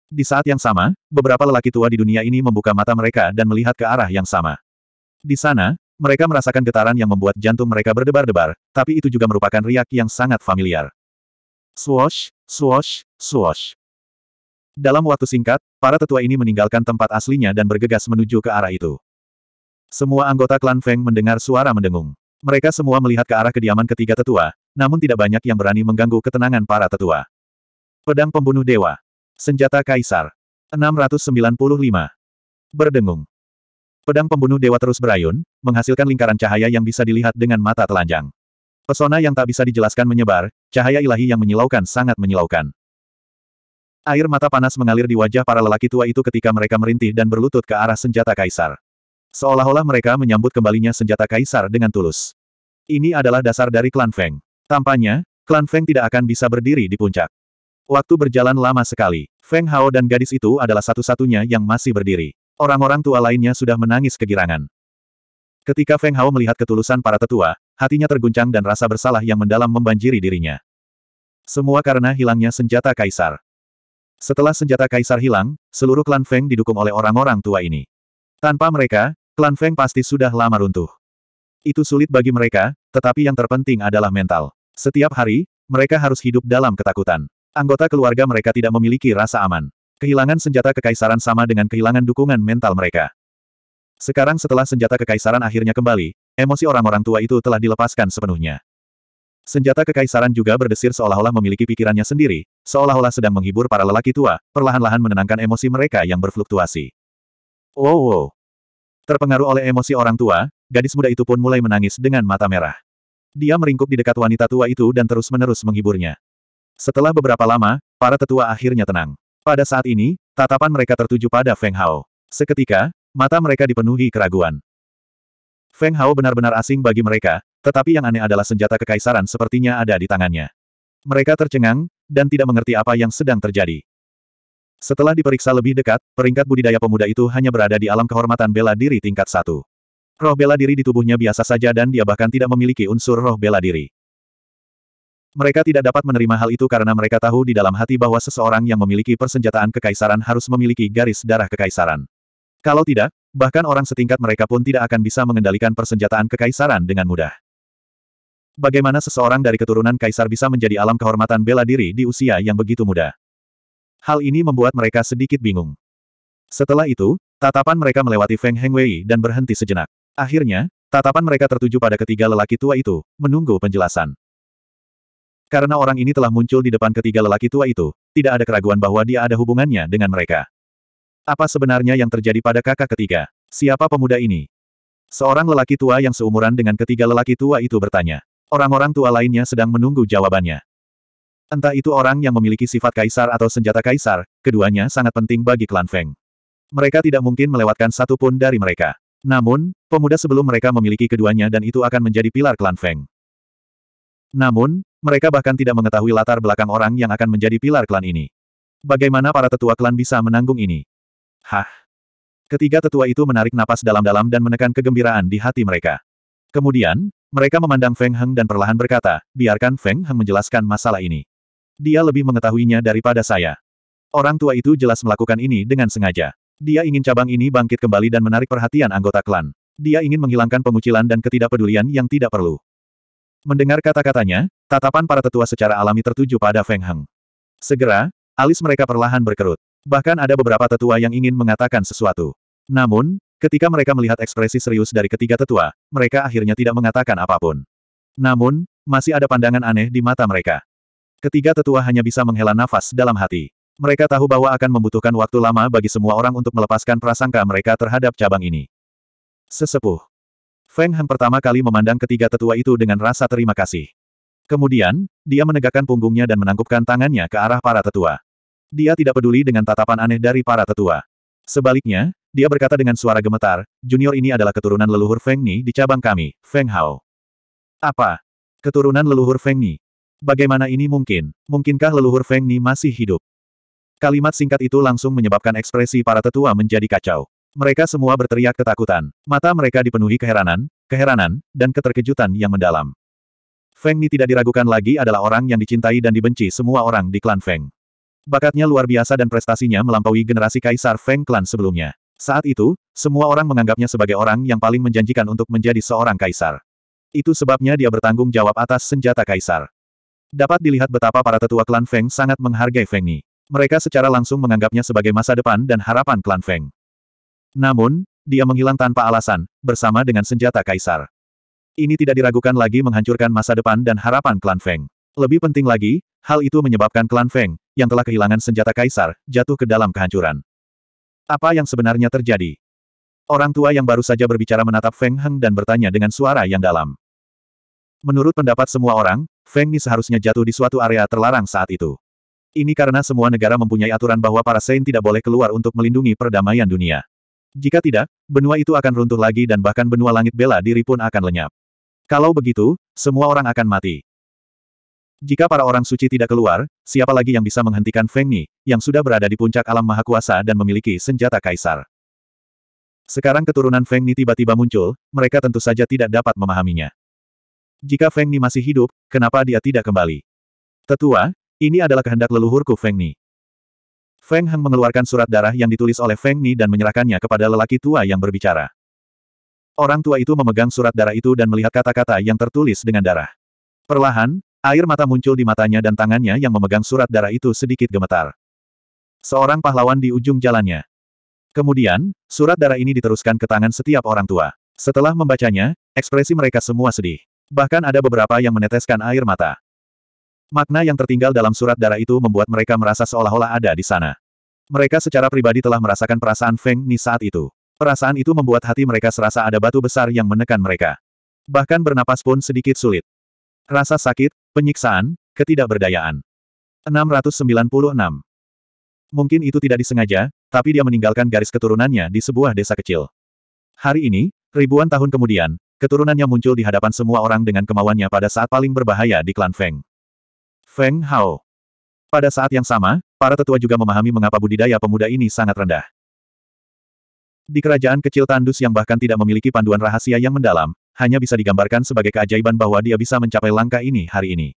Di saat yang sama, beberapa lelaki tua di dunia ini membuka mata mereka dan melihat ke arah yang sama. Di sana, mereka merasakan getaran yang membuat jantung mereka berdebar-debar, tapi itu juga merupakan riak yang sangat familiar. Swash, swash, swash. Dalam waktu singkat, para tetua ini meninggalkan tempat aslinya dan bergegas menuju ke arah itu. Semua anggota klan Feng mendengar suara mendengung. Mereka semua melihat ke arah kediaman ketiga tetua, namun tidak banyak yang berani mengganggu ketenangan para tetua. Pedang Pembunuh Dewa Senjata Kaisar. 695. Berdengung. Pedang pembunuh dewa terus berayun, menghasilkan lingkaran cahaya yang bisa dilihat dengan mata telanjang. Pesona yang tak bisa dijelaskan menyebar, cahaya ilahi yang menyilaukan sangat menyilaukan. Air mata panas mengalir di wajah para lelaki tua itu ketika mereka merintih dan berlutut ke arah senjata kaisar. Seolah-olah mereka menyambut kembalinya senjata kaisar dengan tulus. Ini adalah dasar dari klan Feng. Tampaknya, klan Feng tidak akan bisa berdiri di puncak. Waktu berjalan lama sekali. Feng Hao dan gadis itu adalah satu-satunya yang masih berdiri. Orang-orang tua lainnya sudah menangis kegirangan. Ketika Feng Hao melihat ketulusan para tetua, hatinya terguncang dan rasa bersalah yang mendalam membanjiri dirinya. Semua karena hilangnya senjata kaisar. Setelah senjata kaisar hilang, seluruh klan Feng didukung oleh orang-orang tua ini. Tanpa mereka, klan Feng pasti sudah lama runtuh. Itu sulit bagi mereka, tetapi yang terpenting adalah mental. Setiap hari, mereka harus hidup dalam ketakutan. Anggota keluarga mereka tidak memiliki rasa aman. Kehilangan senjata kekaisaran sama dengan kehilangan dukungan mental mereka. Sekarang setelah senjata kekaisaran akhirnya kembali, emosi orang-orang tua itu telah dilepaskan sepenuhnya. Senjata kekaisaran juga berdesir seolah-olah memiliki pikirannya sendiri, seolah-olah sedang menghibur para lelaki tua, perlahan-lahan menenangkan emosi mereka yang berfluktuasi. Wow, wow. Terpengaruh oleh emosi orang tua, gadis muda itu pun mulai menangis dengan mata merah. Dia meringkuk di dekat wanita tua itu dan terus-menerus menghiburnya. Setelah beberapa lama, para tetua akhirnya tenang. Pada saat ini, tatapan mereka tertuju pada Feng Hao. Seketika, mata mereka dipenuhi keraguan. Feng Hao benar-benar asing bagi mereka, tetapi yang aneh adalah senjata kekaisaran sepertinya ada di tangannya. Mereka tercengang, dan tidak mengerti apa yang sedang terjadi. Setelah diperiksa lebih dekat, peringkat budidaya pemuda itu hanya berada di alam kehormatan bela diri tingkat satu. Roh bela diri di tubuhnya biasa saja dan dia bahkan tidak memiliki unsur roh bela diri. Mereka tidak dapat menerima hal itu karena mereka tahu di dalam hati bahwa seseorang yang memiliki persenjataan kekaisaran harus memiliki garis darah kekaisaran. Kalau tidak, bahkan orang setingkat mereka pun tidak akan bisa mengendalikan persenjataan kekaisaran dengan mudah. Bagaimana seseorang dari keturunan kaisar bisa menjadi alam kehormatan bela diri di usia yang begitu muda? Hal ini membuat mereka sedikit bingung. Setelah itu, tatapan mereka melewati Feng Hengwei dan berhenti sejenak. Akhirnya, tatapan mereka tertuju pada ketiga lelaki tua itu, menunggu penjelasan. Karena orang ini telah muncul di depan ketiga lelaki tua itu, tidak ada keraguan bahwa dia ada hubungannya dengan mereka. Apa sebenarnya yang terjadi pada kakak ketiga? Siapa pemuda ini? Seorang lelaki tua yang seumuran dengan ketiga lelaki tua itu bertanya. Orang-orang tua lainnya sedang menunggu jawabannya. Entah itu orang yang memiliki sifat kaisar atau senjata kaisar, keduanya sangat penting bagi klan Feng. Mereka tidak mungkin melewatkan satu pun dari mereka. Namun, pemuda sebelum mereka memiliki keduanya dan itu akan menjadi pilar klan Feng. Namun, mereka bahkan tidak mengetahui latar belakang orang yang akan menjadi pilar klan ini. Bagaimana para tetua klan bisa menanggung ini? Hah? Ketiga tetua itu menarik napas dalam-dalam dan menekan kegembiraan di hati mereka. Kemudian, mereka memandang Feng Heng dan perlahan berkata, biarkan Feng Heng menjelaskan masalah ini. Dia lebih mengetahuinya daripada saya. Orang tua itu jelas melakukan ini dengan sengaja. Dia ingin cabang ini bangkit kembali dan menarik perhatian anggota klan. Dia ingin menghilangkan pengucilan dan ketidakpedulian yang tidak perlu. Mendengar kata-katanya, tatapan para tetua secara alami tertuju pada Feng Heng. Segera, alis mereka perlahan berkerut. Bahkan ada beberapa tetua yang ingin mengatakan sesuatu. Namun, ketika mereka melihat ekspresi serius dari ketiga tetua, mereka akhirnya tidak mengatakan apapun. Namun, masih ada pandangan aneh di mata mereka. Ketiga tetua hanya bisa menghela nafas dalam hati. Mereka tahu bahwa akan membutuhkan waktu lama bagi semua orang untuk melepaskan prasangka mereka terhadap cabang ini. Sesepuh. Feng Han pertama kali memandang ketiga tetua itu dengan rasa terima kasih. Kemudian, dia menegakkan punggungnya dan menangkupkan tangannya ke arah para tetua. Dia tidak peduli dengan tatapan aneh dari para tetua. Sebaliknya, dia berkata dengan suara gemetar, junior ini adalah keturunan leluhur Feng Ni di cabang kami, Feng Hao. Apa? Keturunan leluhur Feng Ni? Bagaimana ini mungkin? Mungkinkah leluhur Feng Ni masih hidup? Kalimat singkat itu langsung menyebabkan ekspresi para tetua menjadi kacau. Mereka semua berteriak ketakutan. Mata mereka dipenuhi keheranan, keheranan, dan keterkejutan yang mendalam. Feng Ni tidak diragukan lagi adalah orang yang dicintai dan dibenci semua orang di klan Feng. Bakatnya luar biasa dan prestasinya melampaui generasi kaisar Feng klan sebelumnya. Saat itu, semua orang menganggapnya sebagai orang yang paling menjanjikan untuk menjadi seorang kaisar. Itu sebabnya dia bertanggung jawab atas senjata kaisar. Dapat dilihat betapa para tetua klan Feng sangat menghargai Feng Ni. Mereka secara langsung menganggapnya sebagai masa depan dan harapan klan Feng. Namun, dia menghilang tanpa alasan, bersama dengan senjata kaisar. Ini tidak diragukan lagi menghancurkan masa depan dan harapan klan Feng. Lebih penting lagi, hal itu menyebabkan klan Feng, yang telah kehilangan senjata kaisar, jatuh ke dalam kehancuran. Apa yang sebenarnya terjadi? Orang tua yang baru saja berbicara menatap Feng Heng dan bertanya dengan suara yang dalam. Menurut pendapat semua orang, Feng Ni seharusnya jatuh di suatu area terlarang saat itu. Ini karena semua negara mempunyai aturan bahwa para Sein tidak boleh keluar untuk melindungi perdamaian dunia. Jika tidak, benua itu akan runtuh lagi dan bahkan benua langit bela diri pun akan lenyap. Kalau begitu, semua orang akan mati. Jika para orang suci tidak keluar, siapa lagi yang bisa menghentikan Feng Ni, yang sudah berada di puncak alam maha kuasa dan memiliki senjata kaisar? Sekarang keturunan Feng Ni tiba-tiba muncul, mereka tentu saja tidak dapat memahaminya. Jika Feng Ni masih hidup, kenapa dia tidak kembali? Tetua, ini adalah kehendak leluhurku Feng Ni. Feng Heng mengeluarkan surat darah yang ditulis oleh Feng Ni dan menyerahkannya kepada lelaki tua yang berbicara. Orang tua itu memegang surat darah itu dan melihat kata-kata yang tertulis dengan darah. Perlahan, air mata muncul di matanya dan tangannya yang memegang surat darah itu sedikit gemetar. Seorang pahlawan di ujung jalannya. Kemudian, surat darah ini diteruskan ke tangan setiap orang tua. Setelah membacanya, ekspresi mereka semua sedih. Bahkan ada beberapa yang meneteskan air mata. Makna yang tertinggal dalam surat darah itu membuat mereka merasa seolah-olah ada di sana. Mereka secara pribadi telah merasakan perasaan Feng Ni saat itu. Perasaan itu membuat hati mereka serasa ada batu besar yang menekan mereka. Bahkan bernapas pun sedikit sulit. Rasa sakit, penyiksaan, ketidakberdayaan. 696. Mungkin itu tidak disengaja, tapi dia meninggalkan garis keturunannya di sebuah desa kecil. Hari ini, ribuan tahun kemudian, keturunannya muncul di hadapan semua orang dengan kemauannya pada saat paling berbahaya di klan Feng. Feng Hao. Pada saat yang sama, para tetua juga memahami mengapa budidaya pemuda ini sangat rendah. Di kerajaan kecil tandus yang bahkan tidak memiliki panduan rahasia yang mendalam, hanya bisa digambarkan sebagai keajaiban bahwa dia bisa mencapai langkah ini hari ini.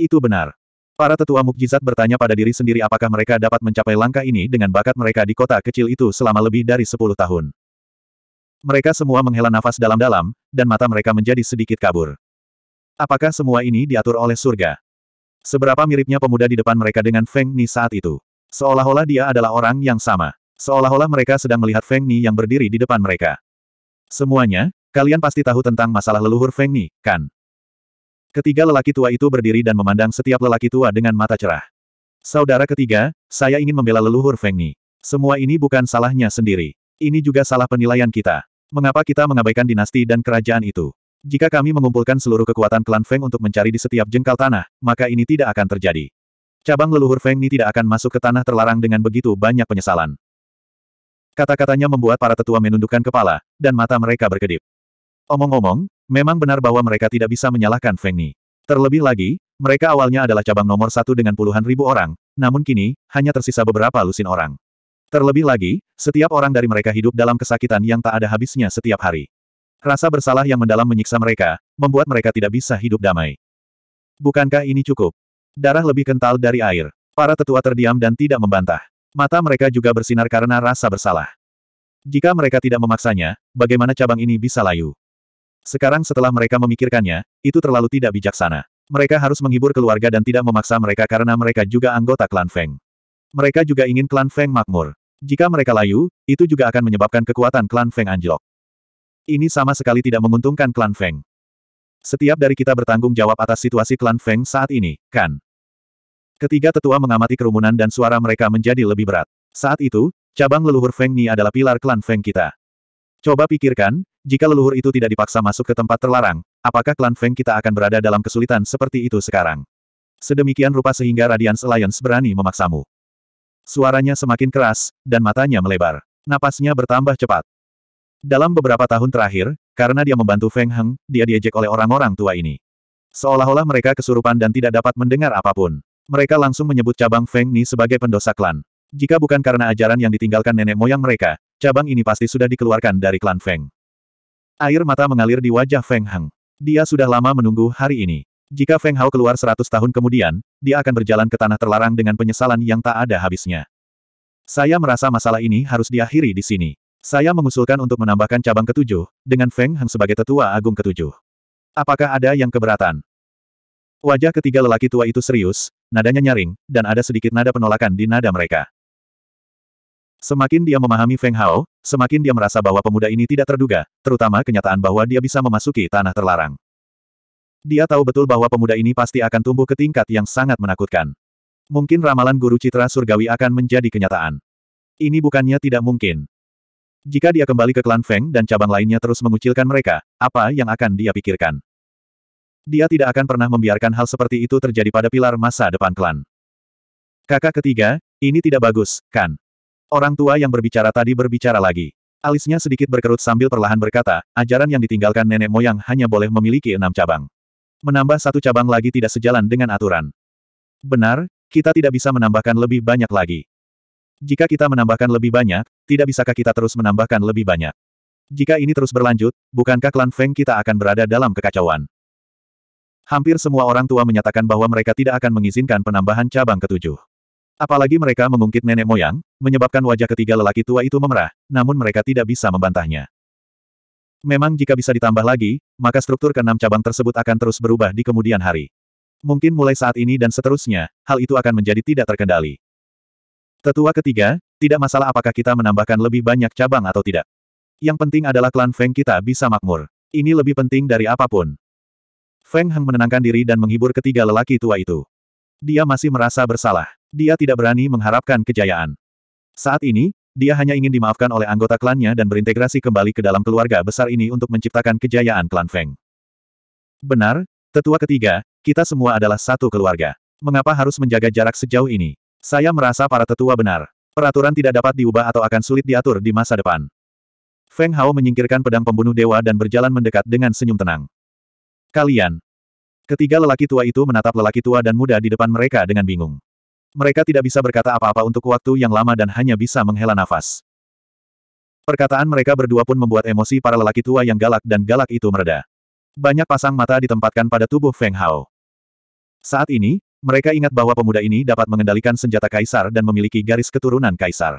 Itu benar. Para tetua mukjizat bertanya pada diri sendiri apakah mereka dapat mencapai langkah ini dengan bakat mereka di kota kecil itu selama lebih dari 10 tahun. Mereka semua menghela nafas dalam-dalam, dan mata mereka menjadi sedikit kabur. Apakah semua ini diatur oleh surga? Seberapa miripnya pemuda di depan mereka dengan Feng Ni saat itu. Seolah-olah dia adalah orang yang sama. Seolah-olah mereka sedang melihat Feng Ni yang berdiri di depan mereka. Semuanya, kalian pasti tahu tentang masalah leluhur Feng Ni, kan? Ketiga lelaki tua itu berdiri dan memandang setiap lelaki tua dengan mata cerah. Saudara ketiga, saya ingin membela leluhur Feng Ni. Semua ini bukan salahnya sendiri. Ini juga salah penilaian kita. Mengapa kita mengabaikan dinasti dan kerajaan itu? Jika kami mengumpulkan seluruh kekuatan klan Feng untuk mencari di setiap jengkal tanah, maka ini tidak akan terjadi. Cabang leluhur Feng ini tidak akan masuk ke tanah terlarang dengan begitu banyak penyesalan. Kata-katanya membuat para tetua menundukkan kepala, dan mata mereka berkedip. Omong-omong, memang benar bahwa mereka tidak bisa menyalahkan Feng Ni. Terlebih lagi, mereka awalnya adalah cabang nomor satu dengan puluhan ribu orang, namun kini, hanya tersisa beberapa lusin orang. Terlebih lagi, setiap orang dari mereka hidup dalam kesakitan yang tak ada habisnya setiap hari. Rasa bersalah yang mendalam menyiksa mereka, membuat mereka tidak bisa hidup damai. Bukankah ini cukup? Darah lebih kental dari air. Para tetua terdiam dan tidak membantah. Mata mereka juga bersinar karena rasa bersalah. Jika mereka tidak memaksanya, bagaimana cabang ini bisa layu? Sekarang setelah mereka memikirkannya, itu terlalu tidak bijaksana. Mereka harus menghibur keluarga dan tidak memaksa mereka karena mereka juga anggota klan Feng. Mereka juga ingin klan Feng makmur. Jika mereka layu, itu juga akan menyebabkan kekuatan klan Feng anjlok. Ini sama sekali tidak menguntungkan klan Feng. Setiap dari kita bertanggung jawab atas situasi klan Feng saat ini, kan? Ketiga tetua mengamati kerumunan dan suara mereka menjadi lebih berat. Saat itu, cabang leluhur Feng Ni adalah pilar klan Feng kita. Coba pikirkan, jika leluhur itu tidak dipaksa masuk ke tempat terlarang, apakah klan Feng kita akan berada dalam kesulitan seperti itu sekarang? Sedemikian rupa sehingga Radiance Alliance berani memaksamu. Suaranya semakin keras, dan matanya melebar. Napasnya bertambah cepat. Dalam beberapa tahun terakhir, karena dia membantu Feng Heng, dia diejek oleh orang-orang tua ini. Seolah-olah mereka kesurupan dan tidak dapat mendengar apapun. Mereka langsung menyebut cabang Feng Ni sebagai pendosa klan. Jika bukan karena ajaran yang ditinggalkan nenek moyang mereka, cabang ini pasti sudah dikeluarkan dari klan Feng. Air mata mengalir di wajah Feng Heng. Dia sudah lama menunggu hari ini. Jika Feng Hao keluar 100 tahun kemudian, dia akan berjalan ke tanah terlarang dengan penyesalan yang tak ada habisnya. Saya merasa masalah ini harus diakhiri di sini. Saya mengusulkan untuk menambahkan cabang ketujuh, dengan Feng Hang sebagai tetua agung ketujuh. Apakah ada yang keberatan? Wajah ketiga lelaki tua itu serius, nadanya nyaring, dan ada sedikit nada penolakan di nada mereka. Semakin dia memahami Feng Hao, semakin dia merasa bahwa pemuda ini tidak terduga, terutama kenyataan bahwa dia bisa memasuki tanah terlarang. Dia tahu betul bahwa pemuda ini pasti akan tumbuh ke tingkat yang sangat menakutkan. Mungkin ramalan guru citra surgawi akan menjadi kenyataan. Ini bukannya tidak mungkin. Jika dia kembali ke klan Feng dan cabang lainnya terus mengucilkan mereka, apa yang akan dia pikirkan? Dia tidak akan pernah membiarkan hal seperti itu terjadi pada pilar masa depan klan. Kakak ketiga, ini tidak bagus, kan? Orang tua yang berbicara tadi berbicara lagi. Alisnya sedikit berkerut sambil perlahan berkata, ajaran yang ditinggalkan nenek moyang hanya boleh memiliki enam cabang. Menambah satu cabang lagi tidak sejalan dengan aturan. Benar, kita tidak bisa menambahkan lebih banyak lagi. Jika kita menambahkan lebih banyak, tidak bisakah kita terus menambahkan lebih banyak? Jika ini terus berlanjut, bukankah klan Feng kita akan berada dalam kekacauan? Hampir semua orang tua menyatakan bahwa mereka tidak akan mengizinkan penambahan cabang ketujuh. Apalagi mereka mengungkit nenek moyang, menyebabkan wajah ketiga lelaki tua itu memerah, namun mereka tidak bisa membantahnya. Memang jika bisa ditambah lagi, maka struktur keenam cabang tersebut akan terus berubah di kemudian hari. Mungkin mulai saat ini dan seterusnya, hal itu akan menjadi tidak terkendali. Tetua ketiga, tidak masalah apakah kita menambahkan lebih banyak cabang atau tidak. Yang penting adalah klan Feng kita bisa makmur. Ini lebih penting dari apapun. Feng Heng menenangkan diri dan menghibur ketiga lelaki tua itu. Dia masih merasa bersalah. Dia tidak berani mengharapkan kejayaan. Saat ini, dia hanya ingin dimaafkan oleh anggota klannya dan berintegrasi kembali ke dalam keluarga besar ini untuk menciptakan kejayaan klan Feng. Benar, tetua ketiga, kita semua adalah satu keluarga. Mengapa harus menjaga jarak sejauh ini? Saya merasa para tetua benar. Peraturan tidak dapat diubah atau akan sulit diatur di masa depan. Feng Hao menyingkirkan pedang pembunuh dewa dan berjalan mendekat dengan senyum tenang. Kalian. Ketiga lelaki tua itu menatap lelaki tua dan muda di depan mereka dengan bingung. Mereka tidak bisa berkata apa-apa untuk waktu yang lama dan hanya bisa menghela nafas. Perkataan mereka berdua pun membuat emosi para lelaki tua yang galak dan galak itu mereda. Banyak pasang mata ditempatkan pada tubuh Feng Hao. Saat ini, mereka ingat bahwa pemuda ini dapat mengendalikan senjata kaisar dan memiliki garis keturunan kaisar.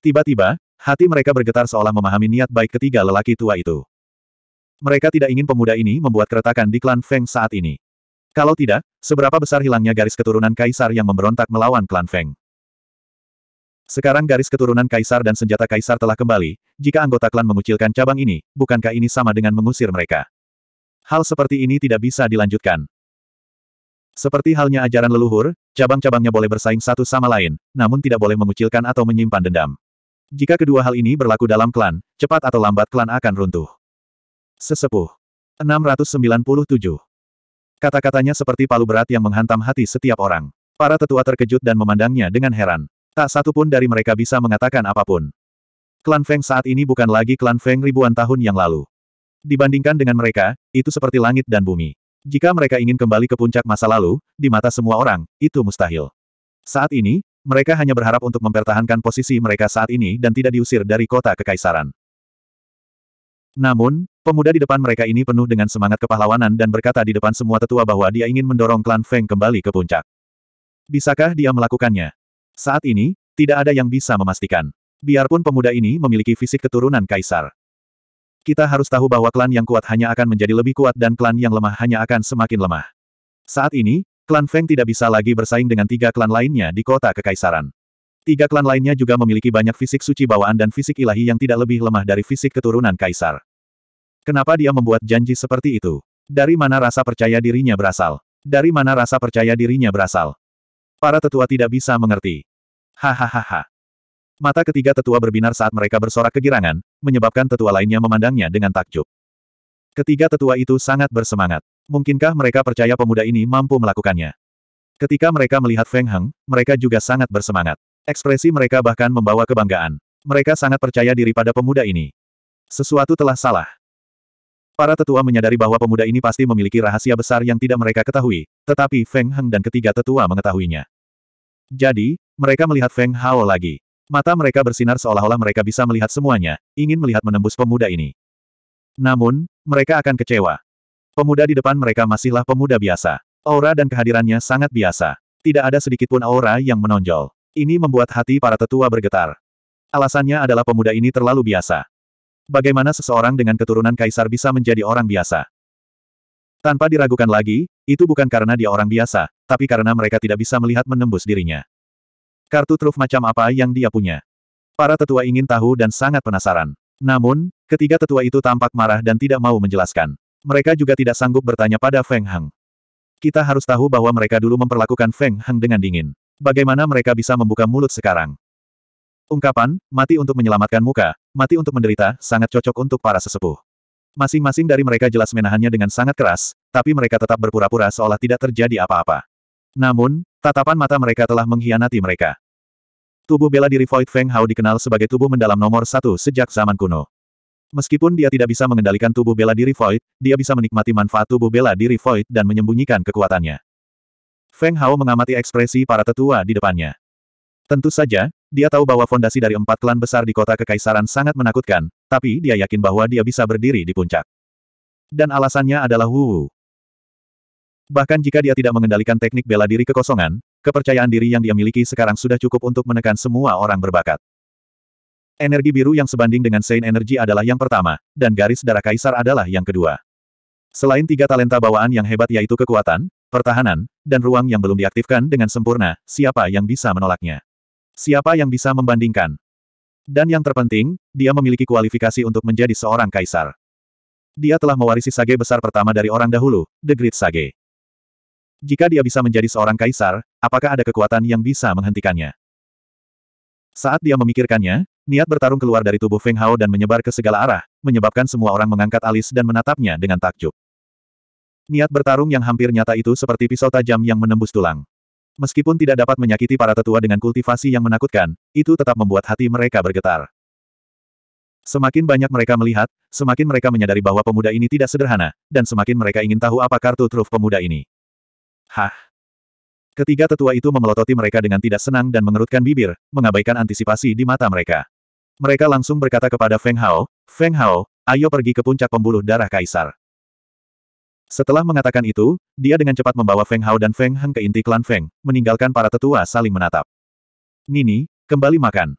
Tiba-tiba, hati mereka bergetar seolah memahami niat baik ketiga lelaki tua itu. Mereka tidak ingin pemuda ini membuat keretakan di klan Feng saat ini. Kalau tidak, seberapa besar hilangnya garis keturunan kaisar yang memberontak melawan klan Feng? Sekarang garis keturunan kaisar dan senjata kaisar telah kembali, jika anggota klan mengucilkan cabang ini, bukankah ini sama dengan mengusir mereka? Hal seperti ini tidak bisa dilanjutkan. Seperti halnya ajaran leluhur, cabang-cabangnya boleh bersaing satu sama lain, namun tidak boleh mengucilkan atau menyimpan dendam. Jika kedua hal ini berlaku dalam klan, cepat atau lambat klan akan runtuh. Sesepuh. 697. Kata-katanya seperti palu berat yang menghantam hati setiap orang. Para tetua terkejut dan memandangnya dengan heran. Tak satu pun dari mereka bisa mengatakan apapun. Klan Feng saat ini bukan lagi klan Feng ribuan tahun yang lalu. Dibandingkan dengan mereka, itu seperti langit dan bumi. Jika mereka ingin kembali ke puncak masa lalu, di mata semua orang, itu mustahil. Saat ini, mereka hanya berharap untuk mempertahankan posisi mereka saat ini dan tidak diusir dari kota kekaisaran. Namun, pemuda di depan mereka ini penuh dengan semangat kepahlawanan dan berkata di depan semua tetua bahwa dia ingin mendorong klan Feng kembali ke puncak. Bisakah dia melakukannya? Saat ini, tidak ada yang bisa memastikan. Biarpun pemuda ini memiliki fisik keturunan kaisar. Kita harus tahu bahwa klan yang kuat hanya akan menjadi lebih kuat dan klan yang lemah hanya akan semakin lemah. Saat ini, klan Feng tidak bisa lagi bersaing dengan tiga klan lainnya di kota Kekaisaran. Tiga klan lainnya juga memiliki banyak fisik suci bawaan dan fisik ilahi yang tidak lebih lemah dari fisik keturunan kaisar. Kenapa dia membuat janji seperti itu? Dari mana rasa percaya dirinya berasal? Dari mana rasa percaya dirinya berasal? Para tetua tidak bisa mengerti. Hahaha. Mata ketiga tetua berbinar saat mereka bersorak kegirangan, menyebabkan tetua lainnya memandangnya dengan takjub. Ketiga tetua itu sangat bersemangat. Mungkinkah mereka percaya pemuda ini mampu melakukannya? Ketika mereka melihat Feng Heng, mereka juga sangat bersemangat. Ekspresi mereka bahkan membawa kebanggaan. Mereka sangat percaya diri pada pemuda ini. Sesuatu telah salah. Para tetua menyadari bahwa pemuda ini pasti memiliki rahasia besar yang tidak mereka ketahui, tetapi Feng Heng dan ketiga tetua mengetahuinya. Jadi, mereka melihat Feng Hao lagi. Mata mereka bersinar seolah-olah mereka bisa melihat semuanya, ingin melihat menembus pemuda ini. Namun, mereka akan kecewa. Pemuda di depan mereka masihlah pemuda biasa. Aura dan kehadirannya sangat biasa. Tidak ada sedikitpun aura yang menonjol. Ini membuat hati para tetua bergetar. Alasannya adalah pemuda ini terlalu biasa. Bagaimana seseorang dengan keturunan kaisar bisa menjadi orang biasa? Tanpa diragukan lagi, itu bukan karena dia orang biasa, tapi karena mereka tidak bisa melihat menembus dirinya. Kartu truf macam apa yang dia punya? Para tetua ingin tahu dan sangat penasaran. Namun, ketiga tetua itu tampak marah dan tidak mau menjelaskan. Mereka juga tidak sanggup bertanya pada Feng Heng. Kita harus tahu bahwa mereka dulu memperlakukan Feng Heng dengan dingin. Bagaimana mereka bisa membuka mulut sekarang? Ungkapan, mati untuk menyelamatkan muka, mati untuk menderita, sangat cocok untuk para sesepuh. Masing-masing dari mereka jelas menahannya dengan sangat keras, tapi mereka tetap berpura-pura seolah tidak terjadi apa-apa. Namun, Tatapan mata mereka telah mengkhianati mereka. Tubuh bela diri Void Feng Hao dikenal sebagai tubuh mendalam nomor satu sejak zaman kuno. Meskipun dia tidak bisa mengendalikan tubuh bela diri Void, dia bisa menikmati manfaat tubuh bela diri Void dan menyembunyikan kekuatannya. Feng Hao mengamati ekspresi para tetua di depannya. Tentu saja, dia tahu bahwa fondasi dari empat klan besar di kota kekaisaran sangat menakutkan, tapi dia yakin bahwa dia bisa berdiri di puncak. Dan alasannya adalah Wu Wu. Bahkan jika dia tidak mengendalikan teknik bela diri kekosongan, kepercayaan diri yang dia miliki sekarang sudah cukup untuk menekan semua orang berbakat. Energi biru yang sebanding dengan Saint Energy adalah yang pertama, dan garis darah kaisar adalah yang kedua. Selain tiga talenta bawaan yang hebat yaitu kekuatan, pertahanan, dan ruang yang belum diaktifkan dengan sempurna, siapa yang bisa menolaknya? Siapa yang bisa membandingkan? Dan yang terpenting, dia memiliki kualifikasi untuk menjadi seorang kaisar. Dia telah mewarisi sage besar pertama dari orang dahulu, The Great Sage. Jika dia bisa menjadi seorang kaisar, apakah ada kekuatan yang bisa menghentikannya? Saat dia memikirkannya, niat bertarung keluar dari tubuh Feng Hao dan menyebar ke segala arah, menyebabkan semua orang mengangkat alis dan menatapnya dengan takjub. Niat bertarung yang hampir nyata itu seperti pisau tajam yang menembus tulang. Meskipun tidak dapat menyakiti para tetua dengan kultivasi yang menakutkan, itu tetap membuat hati mereka bergetar. Semakin banyak mereka melihat, semakin mereka menyadari bahwa pemuda ini tidak sederhana, dan semakin mereka ingin tahu apa kartu truf pemuda ini. Hah? Ketiga tetua itu memelototi mereka dengan tidak senang dan mengerutkan bibir, mengabaikan antisipasi di mata mereka. Mereka langsung berkata kepada Feng Hao, Feng Hao, ayo pergi ke puncak pembuluh darah kaisar. Setelah mengatakan itu, dia dengan cepat membawa Feng Hao dan Feng Heng ke inti klan Feng, meninggalkan para tetua saling menatap. Nini, kembali makan.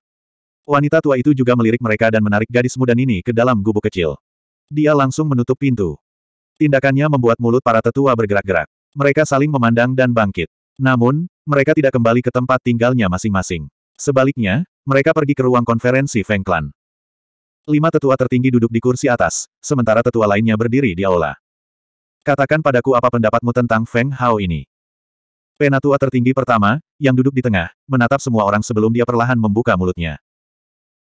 Wanita tua itu juga melirik mereka dan menarik gadis muda Nini ke dalam gubuk kecil. Dia langsung menutup pintu. Tindakannya membuat mulut para tetua bergerak-gerak. Mereka saling memandang dan bangkit. Namun, mereka tidak kembali ke tempat tinggalnya masing-masing. Sebaliknya, mereka pergi ke ruang konferensi Feng Clan. Lima tetua tertinggi duduk di kursi atas, sementara tetua lainnya berdiri di aula. Katakan padaku apa pendapatmu tentang Feng Hao ini. Penatua tertinggi pertama, yang duduk di tengah, menatap semua orang sebelum dia perlahan membuka mulutnya.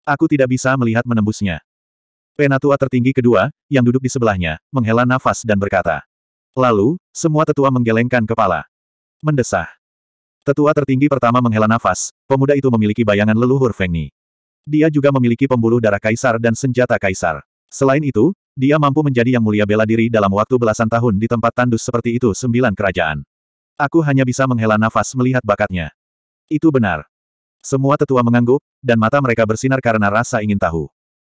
Aku tidak bisa melihat menembusnya. Penatua tertinggi kedua, yang duduk di sebelahnya, menghela nafas dan berkata. Lalu, semua tetua menggelengkan kepala. Mendesah. Tetua tertinggi pertama menghela nafas, pemuda itu memiliki bayangan leluhur Feng Ni. Dia juga memiliki pembuluh darah kaisar dan senjata kaisar. Selain itu, dia mampu menjadi yang mulia bela diri dalam waktu belasan tahun di tempat tandus seperti itu sembilan kerajaan. Aku hanya bisa menghela nafas melihat bakatnya. Itu benar. Semua tetua mengangguk, dan mata mereka bersinar karena rasa ingin tahu.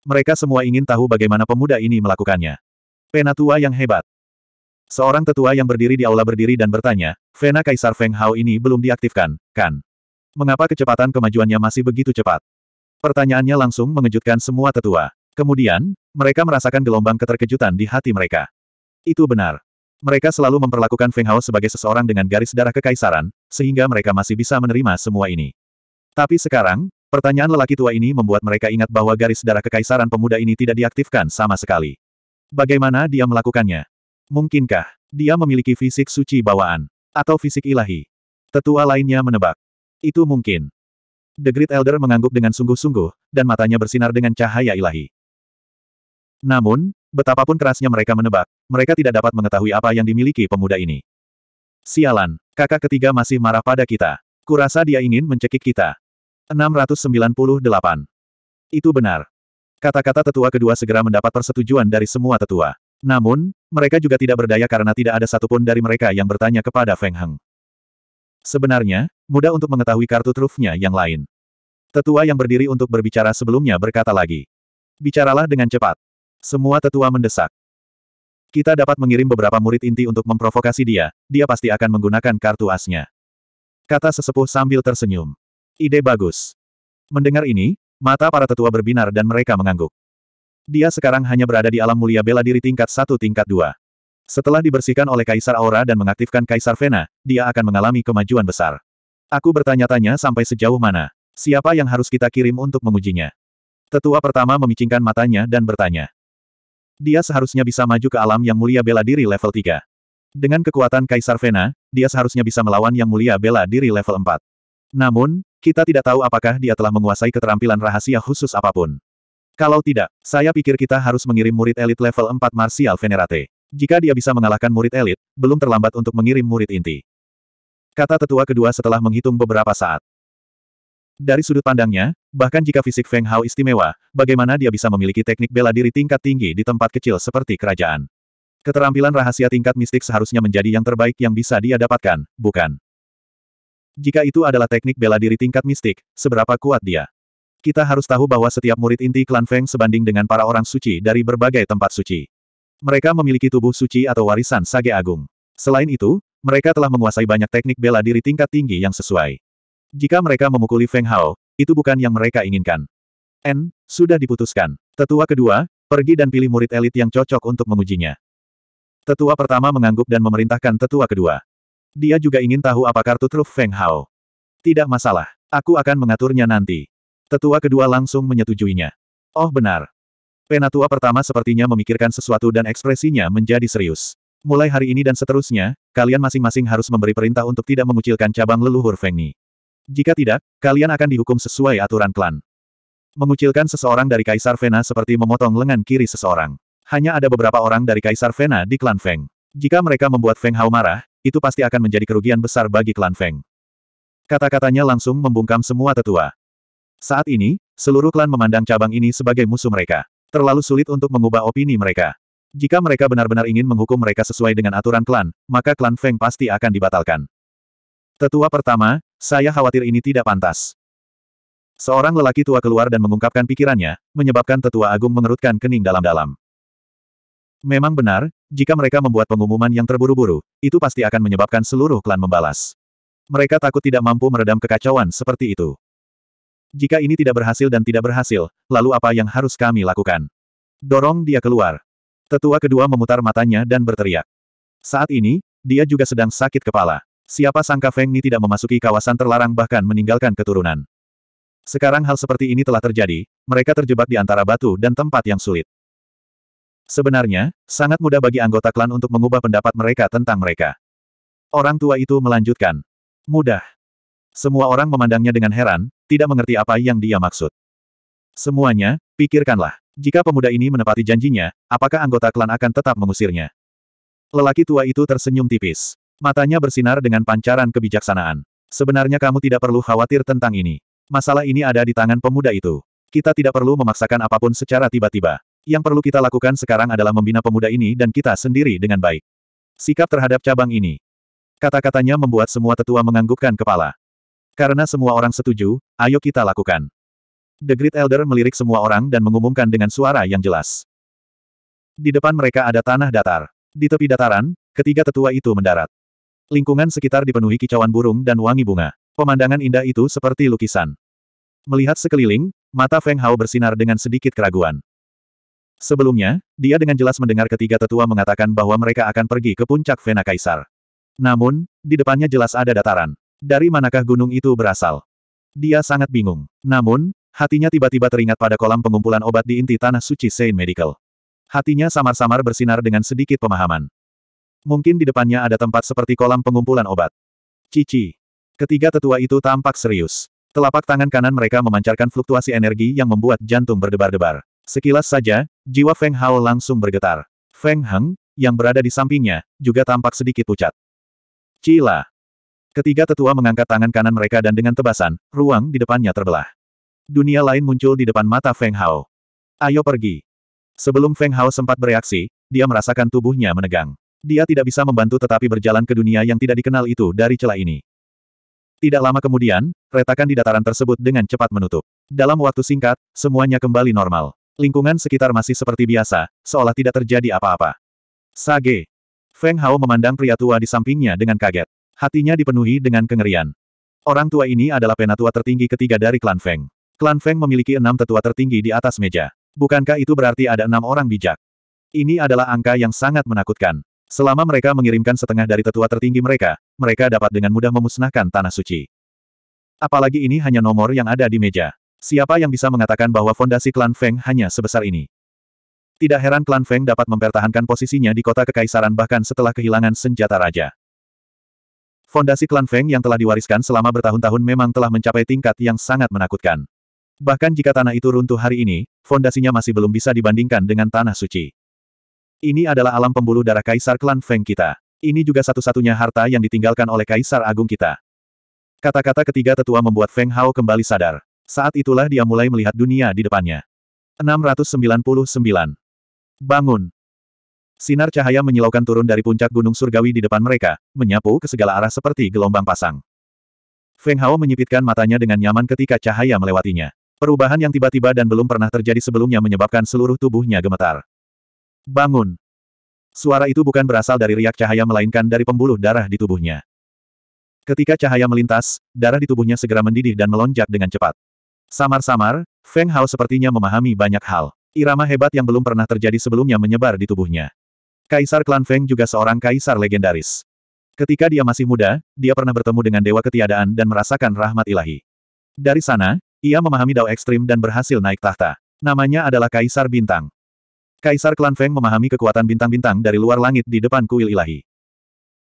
Mereka semua ingin tahu bagaimana pemuda ini melakukannya. Penatua yang hebat. Seorang tetua yang berdiri di aula berdiri dan bertanya, Vena Kaisar Feng Hao ini belum diaktifkan, kan? Mengapa kecepatan kemajuannya masih begitu cepat? Pertanyaannya langsung mengejutkan semua tetua. Kemudian, mereka merasakan gelombang keterkejutan di hati mereka. Itu benar. Mereka selalu memperlakukan Feng Hao sebagai seseorang dengan garis darah kekaisaran, sehingga mereka masih bisa menerima semua ini. Tapi sekarang, pertanyaan lelaki tua ini membuat mereka ingat bahwa garis darah kekaisaran pemuda ini tidak diaktifkan sama sekali. Bagaimana dia melakukannya? Mungkinkah dia memiliki fisik suci bawaan? Atau fisik ilahi? Tetua lainnya menebak. Itu mungkin. The Great Elder mengangguk dengan sungguh-sungguh, dan matanya bersinar dengan cahaya ilahi. Namun, betapapun kerasnya mereka menebak, mereka tidak dapat mengetahui apa yang dimiliki pemuda ini. Sialan, kakak ketiga masih marah pada kita. Kurasa dia ingin mencekik kita. 698. Itu benar. Kata-kata tetua kedua segera mendapat persetujuan dari semua tetua. Namun, mereka juga tidak berdaya karena tidak ada satupun dari mereka yang bertanya kepada Feng Heng. Sebenarnya, mudah untuk mengetahui kartu trufnya yang lain. Tetua yang berdiri untuk berbicara sebelumnya berkata lagi. Bicaralah dengan cepat. Semua tetua mendesak. Kita dapat mengirim beberapa murid inti untuk memprovokasi dia, dia pasti akan menggunakan kartu asnya. Kata sesepuh sambil tersenyum. Ide bagus. Mendengar ini, mata para tetua berbinar dan mereka mengangguk. Dia sekarang hanya berada di alam mulia bela diri tingkat 1 tingkat 2. Setelah dibersihkan oleh Kaisar Aura dan mengaktifkan Kaisar Vena, dia akan mengalami kemajuan besar. Aku bertanya-tanya sampai sejauh mana. Siapa yang harus kita kirim untuk mengujinya? Tetua pertama memicingkan matanya dan bertanya. Dia seharusnya bisa maju ke alam yang mulia bela diri level 3. Dengan kekuatan Kaisar Vena, dia seharusnya bisa melawan yang mulia bela diri level 4. Namun, kita tidak tahu apakah dia telah menguasai keterampilan rahasia khusus apapun. Kalau tidak, saya pikir kita harus mengirim murid elit level 4 Martial Venerate. Jika dia bisa mengalahkan murid elit, belum terlambat untuk mengirim murid inti. Kata tetua kedua setelah menghitung beberapa saat. Dari sudut pandangnya, bahkan jika fisik Feng Hao istimewa, bagaimana dia bisa memiliki teknik bela diri tingkat tinggi di tempat kecil seperti kerajaan. Keterampilan rahasia tingkat mistik seharusnya menjadi yang terbaik yang bisa dia dapatkan, bukan? Jika itu adalah teknik bela diri tingkat mistik, seberapa kuat dia? Kita harus tahu bahwa setiap murid inti klan Feng sebanding dengan para orang suci dari berbagai tempat suci. Mereka memiliki tubuh suci atau warisan sage agung. Selain itu, mereka telah menguasai banyak teknik bela diri tingkat tinggi yang sesuai. Jika mereka memukuli Feng Hao, itu bukan yang mereka inginkan. N, sudah diputuskan. Tetua kedua, pergi dan pilih murid elit yang cocok untuk mengujinya. Tetua pertama mengangguk dan memerintahkan tetua kedua. Dia juga ingin tahu apa kartu truf Feng Hao. Tidak masalah, aku akan mengaturnya nanti. Tetua kedua langsung menyetujuinya. Oh benar. Penatua pertama sepertinya memikirkan sesuatu dan ekspresinya menjadi serius. Mulai hari ini dan seterusnya, kalian masing-masing harus memberi perintah untuk tidak mengucilkan cabang leluhur Feng Fengni. Jika tidak, kalian akan dihukum sesuai aturan klan. Mengucilkan seseorang dari Kaisar Vena seperti memotong lengan kiri seseorang. Hanya ada beberapa orang dari Kaisar Vena di klan Feng. Jika mereka membuat Feng Hao marah, itu pasti akan menjadi kerugian besar bagi klan Feng. Kata-katanya langsung membungkam semua tetua. Saat ini, seluruh klan memandang cabang ini sebagai musuh mereka. Terlalu sulit untuk mengubah opini mereka. Jika mereka benar-benar ingin menghukum mereka sesuai dengan aturan klan, maka klan Feng pasti akan dibatalkan. Tetua pertama, saya khawatir ini tidak pantas. Seorang lelaki tua keluar dan mengungkapkan pikirannya, menyebabkan tetua agung mengerutkan kening dalam-dalam. Memang benar, jika mereka membuat pengumuman yang terburu-buru, itu pasti akan menyebabkan seluruh klan membalas. Mereka takut tidak mampu meredam kekacauan seperti itu. Jika ini tidak berhasil dan tidak berhasil, lalu apa yang harus kami lakukan? Dorong dia keluar. Tetua kedua memutar matanya dan berteriak. Saat ini, dia juga sedang sakit kepala. Siapa sangka Feng Ni tidak memasuki kawasan terlarang bahkan meninggalkan keturunan. Sekarang hal seperti ini telah terjadi, mereka terjebak di antara batu dan tempat yang sulit. Sebenarnya, sangat mudah bagi anggota klan untuk mengubah pendapat mereka tentang mereka. Orang tua itu melanjutkan. Mudah. Semua orang memandangnya dengan heran, tidak mengerti apa yang dia maksud. Semuanya, pikirkanlah. Jika pemuda ini menepati janjinya, apakah anggota klan akan tetap mengusirnya? Lelaki tua itu tersenyum tipis. Matanya bersinar dengan pancaran kebijaksanaan. Sebenarnya kamu tidak perlu khawatir tentang ini. Masalah ini ada di tangan pemuda itu. Kita tidak perlu memaksakan apapun secara tiba-tiba. Yang perlu kita lakukan sekarang adalah membina pemuda ini dan kita sendiri dengan baik. Sikap terhadap cabang ini. Kata-katanya membuat semua tetua menganggukkan kepala. Karena semua orang setuju, ayo kita lakukan. The Great Elder melirik semua orang dan mengumumkan dengan suara yang jelas. Di depan mereka ada tanah datar. Di tepi dataran, ketiga tetua itu mendarat. Lingkungan sekitar dipenuhi kicauan burung dan wangi bunga. Pemandangan indah itu seperti lukisan. Melihat sekeliling, mata Feng Hao bersinar dengan sedikit keraguan. Sebelumnya, dia dengan jelas mendengar ketiga tetua mengatakan bahwa mereka akan pergi ke puncak Vena Kaisar. Namun, di depannya jelas ada dataran dari manakah gunung itu berasal. Dia sangat bingung. Namun, hatinya tiba-tiba teringat pada kolam pengumpulan obat di inti tanah suci Saint Medical. Hatinya samar-samar bersinar dengan sedikit pemahaman. Mungkin di depannya ada tempat seperti kolam pengumpulan obat. Cici. Ketiga tetua itu tampak serius. Telapak tangan kanan mereka memancarkan fluktuasi energi yang membuat jantung berdebar-debar. Sekilas saja, jiwa Feng Hao langsung bergetar. Feng Heng, yang berada di sampingnya, juga tampak sedikit pucat. Cila. Ketiga tetua mengangkat tangan kanan mereka dan dengan tebasan, ruang di depannya terbelah. Dunia lain muncul di depan mata Feng Hao. Ayo pergi. Sebelum Feng Hao sempat bereaksi, dia merasakan tubuhnya menegang. Dia tidak bisa membantu tetapi berjalan ke dunia yang tidak dikenal itu dari celah ini. Tidak lama kemudian, retakan di dataran tersebut dengan cepat menutup. Dalam waktu singkat, semuanya kembali normal. Lingkungan sekitar masih seperti biasa, seolah tidak terjadi apa-apa. Sage. Feng Hao memandang pria tua di sampingnya dengan kaget. Hatinya dipenuhi dengan kengerian. Orang tua ini adalah penatua tertinggi ketiga dari klan Feng. Klan Feng memiliki enam tetua tertinggi di atas meja. Bukankah itu berarti ada enam orang bijak? Ini adalah angka yang sangat menakutkan. Selama mereka mengirimkan setengah dari tetua tertinggi mereka, mereka dapat dengan mudah memusnahkan Tanah Suci. Apalagi ini hanya nomor yang ada di meja. Siapa yang bisa mengatakan bahwa fondasi klan Feng hanya sebesar ini? Tidak heran klan Feng dapat mempertahankan posisinya di kota kekaisaran bahkan setelah kehilangan senjata raja. Fondasi klan Feng yang telah diwariskan selama bertahun-tahun memang telah mencapai tingkat yang sangat menakutkan. Bahkan jika tanah itu runtuh hari ini, fondasinya masih belum bisa dibandingkan dengan tanah suci. Ini adalah alam pembuluh darah kaisar klan Feng kita. Ini juga satu-satunya harta yang ditinggalkan oleh kaisar agung kita. Kata-kata ketiga tetua membuat Feng Hao kembali sadar. Saat itulah dia mulai melihat dunia di depannya. 699. Bangun. Sinar cahaya menyilaukan turun dari puncak gunung surgawi di depan mereka, menyapu ke segala arah seperti gelombang pasang. Feng Hao menyipitkan matanya dengan nyaman ketika cahaya melewatinya. Perubahan yang tiba-tiba dan belum pernah terjadi sebelumnya menyebabkan seluruh tubuhnya gemetar. Bangun! Suara itu bukan berasal dari riak cahaya melainkan dari pembuluh darah di tubuhnya. Ketika cahaya melintas, darah di tubuhnya segera mendidih dan melonjak dengan cepat. Samar-samar, Feng Hao sepertinya memahami banyak hal. Irama hebat yang belum pernah terjadi sebelumnya menyebar di tubuhnya. Kaisar Klan Feng juga seorang kaisar legendaris. Ketika dia masih muda, dia pernah bertemu dengan Dewa Ketiadaan dan merasakan rahmat ilahi. Dari sana, ia memahami Dao Ekstrim dan berhasil naik tahta. Namanya adalah Kaisar Bintang. Kaisar Klan Feng memahami kekuatan bintang-bintang dari luar langit di depan kuil ilahi.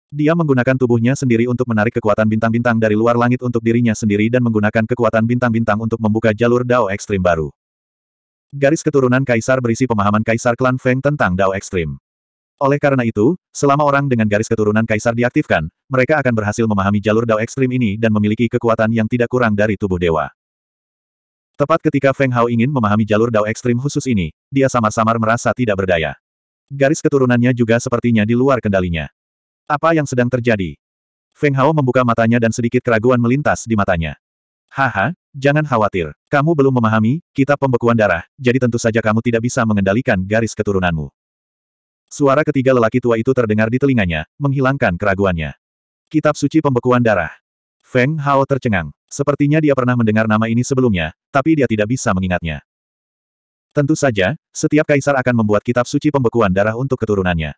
Dia menggunakan tubuhnya sendiri untuk menarik kekuatan bintang-bintang dari luar langit untuk dirinya sendiri dan menggunakan kekuatan bintang-bintang untuk membuka jalur Dao Ekstrim baru. Garis keturunan Kaisar berisi pemahaman Kaisar Klan Feng tentang Dao Ekstrim. Oleh karena itu, selama orang dengan garis keturunan kaisar diaktifkan, mereka akan berhasil memahami jalur Dao ekstrim ini dan memiliki kekuatan yang tidak kurang dari tubuh dewa. Tepat ketika Feng Hao ingin memahami jalur Dao ekstrim khusus ini, dia samar-samar merasa tidak berdaya. Garis keturunannya juga sepertinya di luar kendalinya. Apa yang sedang terjadi? Feng Hao membuka matanya dan sedikit keraguan melintas di matanya. Haha, jangan khawatir. Kamu belum memahami, kita pembekuan darah, jadi tentu saja kamu tidak bisa mengendalikan garis keturunanmu. Suara ketiga lelaki tua itu terdengar di telinganya, menghilangkan keraguannya. Kitab Suci Pembekuan Darah. Feng Hao tercengang. Sepertinya dia pernah mendengar nama ini sebelumnya, tapi dia tidak bisa mengingatnya. Tentu saja, setiap kaisar akan membuat kitab suci pembekuan darah untuk keturunannya.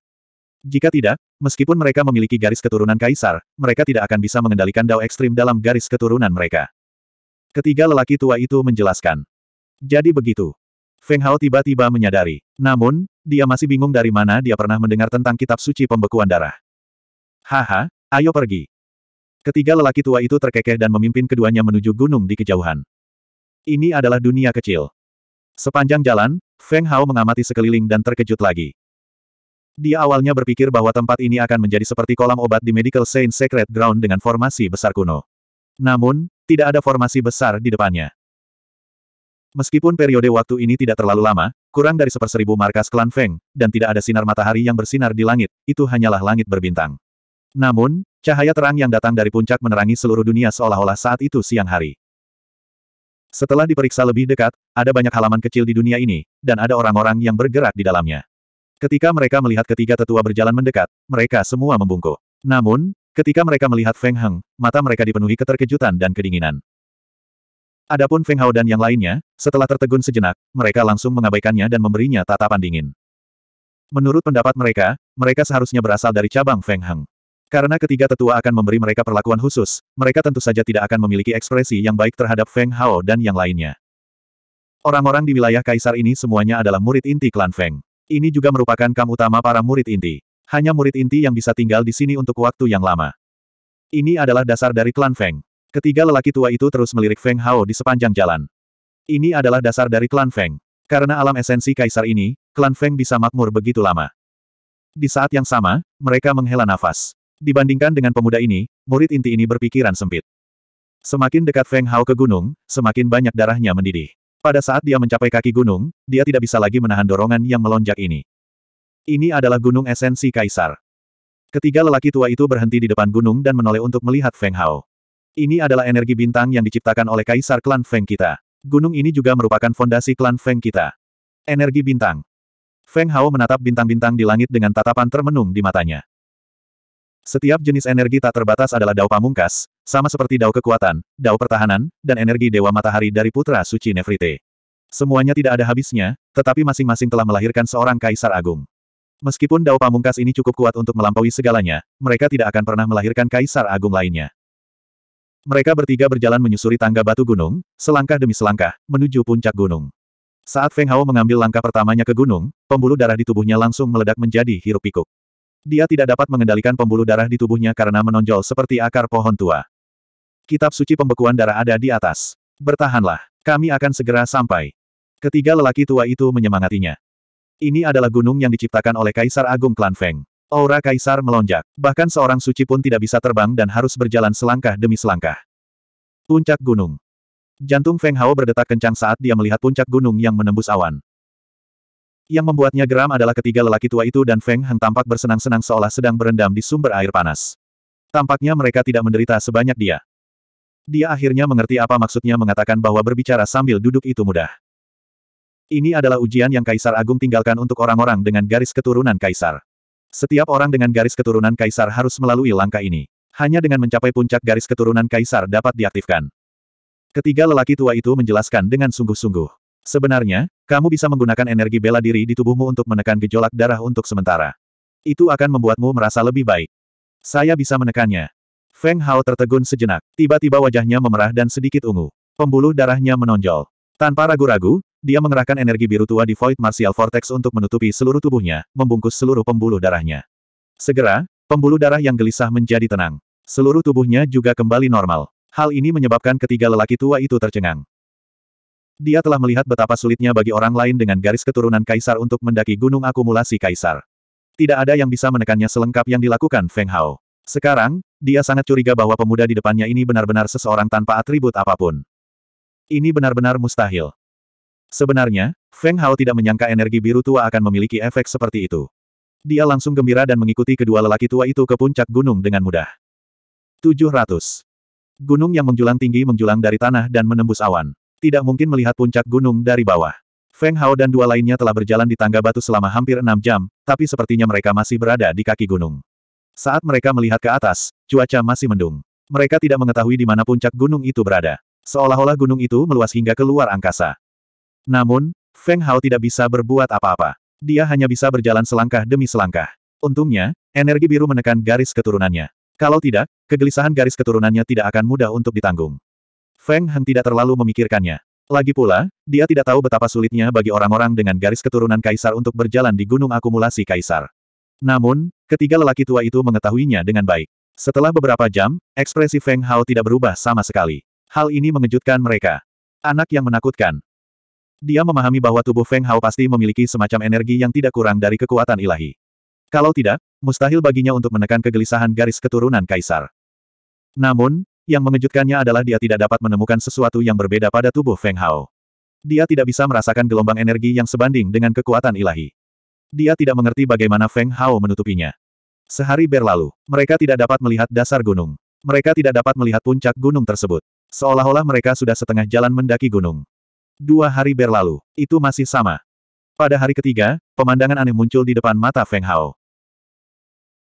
Jika tidak, meskipun mereka memiliki garis keturunan kaisar, mereka tidak akan bisa mengendalikan dao ekstrim dalam garis keturunan mereka. Ketiga lelaki tua itu menjelaskan. Jadi begitu. Feng Hao tiba-tiba menyadari. Namun, dia masih bingung dari mana dia pernah mendengar tentang kitab suci pembekuan darah. Haha, ayo pergi. Ketiga lelaki tua itu terkekeh dan memimpin keduanya menuju gunung di kejauhan. Ini adalah dunia kecil. Sepanjang jalan, Feng Hao mengamati sekeliling dan terkejut lagi. Dia awalnya berpikir bahwa tempat ini akan menjadi seperti kolam obat di Medical Saint Secret Ground dengan formasi besar kuno. Namun, tidak ada formasi besar di depannya. Meskipun periode waktu ini tidak terlalu lama, kurang dari seperseribu markas klan Feng, dan tidak ada sinar matahari yang bersinar di langit, itu hanyalah langit berbintang. Namun, cahaya terang yang datang dari puncak menerangi seluruh dunia seolah-olah saat itu siang hari. Setelah diperiksa lebih dekat, ada banyak halaman kecil di dunia ini, dan ada orang-orang yang bergerak di dalamnya. Ketika mereka melihat ketiga tetua berjalan mendekat, mereka semua membungkuk. Namun, ketika mereka melihat Feng Heng, mata mereka dipenuhi keterkejutan dan kedinginan. Adapun Feng Hao dan yang lainnya, setelah tertegun sejenak, mereka langsung mengabaikannya dan memberinya tatapan dingin. Menurut pendapat mereka, mereka seharusnya berasal dari cabang Feng Heng. Karena ketiga tetua akan memberi mereka perlakuan khusus, mereka tentu saja tidak akan memiliki ekspresi yang baik terhadap Feng Hao dan yang lainnya. Orang-orang di wilayah kaisar ini semuanya adalah murid inti klan Feng. Ini juga merupakan kam utama para murid inti. Hanya murid inti yang bisa tinggal di sini untuk waktu yang lama. Ini adalah dasar dari klan Feng. Ketiga lelaki tua itu terus melirik Feng Hao di sepanjang jalan. Ini adalah dasar dari klan Feng. Karena alam esensi kaisar ini, klan Feng bisa makmur begitu lama. Di saat yang sama, mereka menghela nafas. Dibandingkan dengan pemuda ini, murid inti ini berpikiran sempit. Semakin dekat Feng Hao ke gunung, semakin banyak darahnya mendidih. Pada saat dia mencapai kaki gunung, dia tidak bisa lagi menahan dorongan yang melonjak ini. Ini adalah gunung esensi kaisar. Ketiga lelaki tua itu berhenti di depan gunung dan menoleh untuk melihat Feng Hao. Ini adalah energi bintang yang diciptakan oleh Kaisar Klan Feng kita. Gunung ini juga merupakan fondasi Klan Feng kita. Energi bintang. Feng Hao menatap bintang-bintang di langit dengan tatapan termenung di matanya. Setiap jenis energi tak terbatas adalah dao pamungkas, sama seperti dao kekuatan, dao pertahanan, dan energi Dewa Matahari dari Putra Suci Nefrite. Semuanya tidak ada habisnya, tetapi masing-masing telah melahirkan seorang Kaisar Agung. Meskipun Dao Pamungkas ini cukup kuat untuk melampaui segalanya, mereka tidak akan pernah melahirkan Kaisar Agung lainnya. Mereka bertiga berjalan menyusuri tangga batu gunung, selangkah demi selangkah, menuju puncak gunung. Saat Feng Hao mengambil langkah pertamanya ke gunung, pembuluh darah di tubuhnya langsung meledak menjadi hirup pikuk. Dia tidak dapat mengendalikan pembuluh darah di tubuhnya karena menonjol seperti akar pohon tua. Kitab suci pembekuan darah ada di atas. Bertahanlah, kami akan segera sampai. Ketiga lelaki tua itu menyemangatinya. Ini adalah gunung yang diciptakan oleh Kaisar Agung Klan Feng. Aura kaisar melonjak. Bahkan seorang suci pun tidak bisa terbang dan harus berjalan selangkah demi selangkah. Puncak gunung. Jantung Feng Hao berdetak kencang saat dia melihat puncak gunung yang menembus awan. Yang membuatnya geram adalah ketiga lelaki tua itu dan Feng Heng tampak bersenang-senang seolah sedang berendam di sumber air panas. Tampaknya mereka tidak menderita sebanyak dia. Dia akhirnya mengerti apa maksudnya mengatakan bahwa berbicara sambil duduk itu mudah. Ini adalah ujian yang Kaisar Agung tinggalkan untuk orang-orang dengan garis keturunan Kaisar. Setiap orang dengan garis keturunan kaisar harus melalui langkah ini. Hanya dengan mencapai puncak garis keturunan kaisar dapat diaktifkan. Ketiga lelaki tua itu menjelaskan dengan sungguh-sungguh. Sebenarnya, kamu bisa menggunakan energi bela diri di tubuhmu untuk menekan gejolak darah untuk sementara. Itu akan membuatmu merasa lebih baik. Saya bisa menekannya. Feng Hao tertegun sejenak. Tiba-tiba wajahnya memerah dan sedikit ungu. Pembuluh darahnya menonjol. Tanpa ragu-ragu, dia mengerahkan energi biru tua di Void Martial Vortex untuk menutupi seluruh tubuhnya, membungkus seluruh pembuluh darahnya. Segera, pembuluh darah yang gelisah menjadi tenang. Seluruh tubuhnya juga kembali normal. Hal ini menyebabkan ketiga lelaki tua itu tercengang. Dia telah melihat betapa sulitnya bagi orang lain dengan garis keturunan kaisar untuk mendaki gunung akumulasi kaisar. Tidak ada yang bisa menekannya selengkap yang dilakukan Feng Hao. Sekarang, dia sangat curiga bahwa pemuda di depannya ini benar-benar seseorang tanpa atribut apapun. Ini benar-benar mustahil. Sebenarnya, Feng Hao tidak menyangka energi biru tua akan memiliki efek seperti itu. Dia langsung gembira dan mengikuti kedua lelaki tua itu ke puncak gunung dengan mudah. 700. Gunung yang menjulang tinggi menjulang dari tanah dan menembus awan. Tidak mungkin melihat puncak gunung dari bawah. Feng Hao dan dua lainnya telah berjalan di tangga batu selama hampir enam jam, tapi sepertinya mereka masih berada di kaki gunung. Saat mereka melihat ke atas, cuaca masih mendung. Mereka tidak mengetahui di mana puncak gunung itu berada. Seolah-olah gunung itu meluas hingga ke luar angkasa. Namun, Feng Hao tidak bisa berbuat apa-apa. Dia hanya bisa berjalan selangkah demi selangkah. Untungnya, energi biru menekan garis keturunannya. Kalau tidak, kegelisahan garis keturunannya tidak akan mudah untuk ditanggung. Feng Heng tidak terlalu memikirkannya. Lagi pula, dia tidak tahu betapa sulitnya bagi orang-orang dengan garis keturunan kaisar untuk berjalan di gunung akumulasi kaisar. Namun, ketiga lelaki tua itu mengetahuinya dengan baik. Setelah beberapa jam, ekspresi Feng Hao tidak berubah sama sekali. Hal ini mengejutkan mereka. Anak yang menakutkan. Dia memahami bahwa tubuh Feng Hao pasti memiliki semacam energi yang tidak kurang dari kekuatan ilahi. Kalau tidak, mustahil baginya untuk menekan kegelisahan garis keturunan kaisar. Namun, yang mengejutkannya adalah dia tidak dapat menemukan sesuatu yang berbeda pada tubuh Feng Hao. Dia tidak bisa merasakan gelombang energi yang sebanding dengan kekuatan ilahi. Dia tidak mengerti bagaimana Feng Hao menutupinya. Sehari berlalu, mereka tidak dapat melihat dasar gunung. Mereka tidak dapat melihat puncak gunung tersebut. Seolah-olah mereka sudah setengah jalan mendaki gunung. Dua hari berlalu, itu masih sama. Pada hari ketiga, pemandangan aneh muncul di depan mata Feng Hao.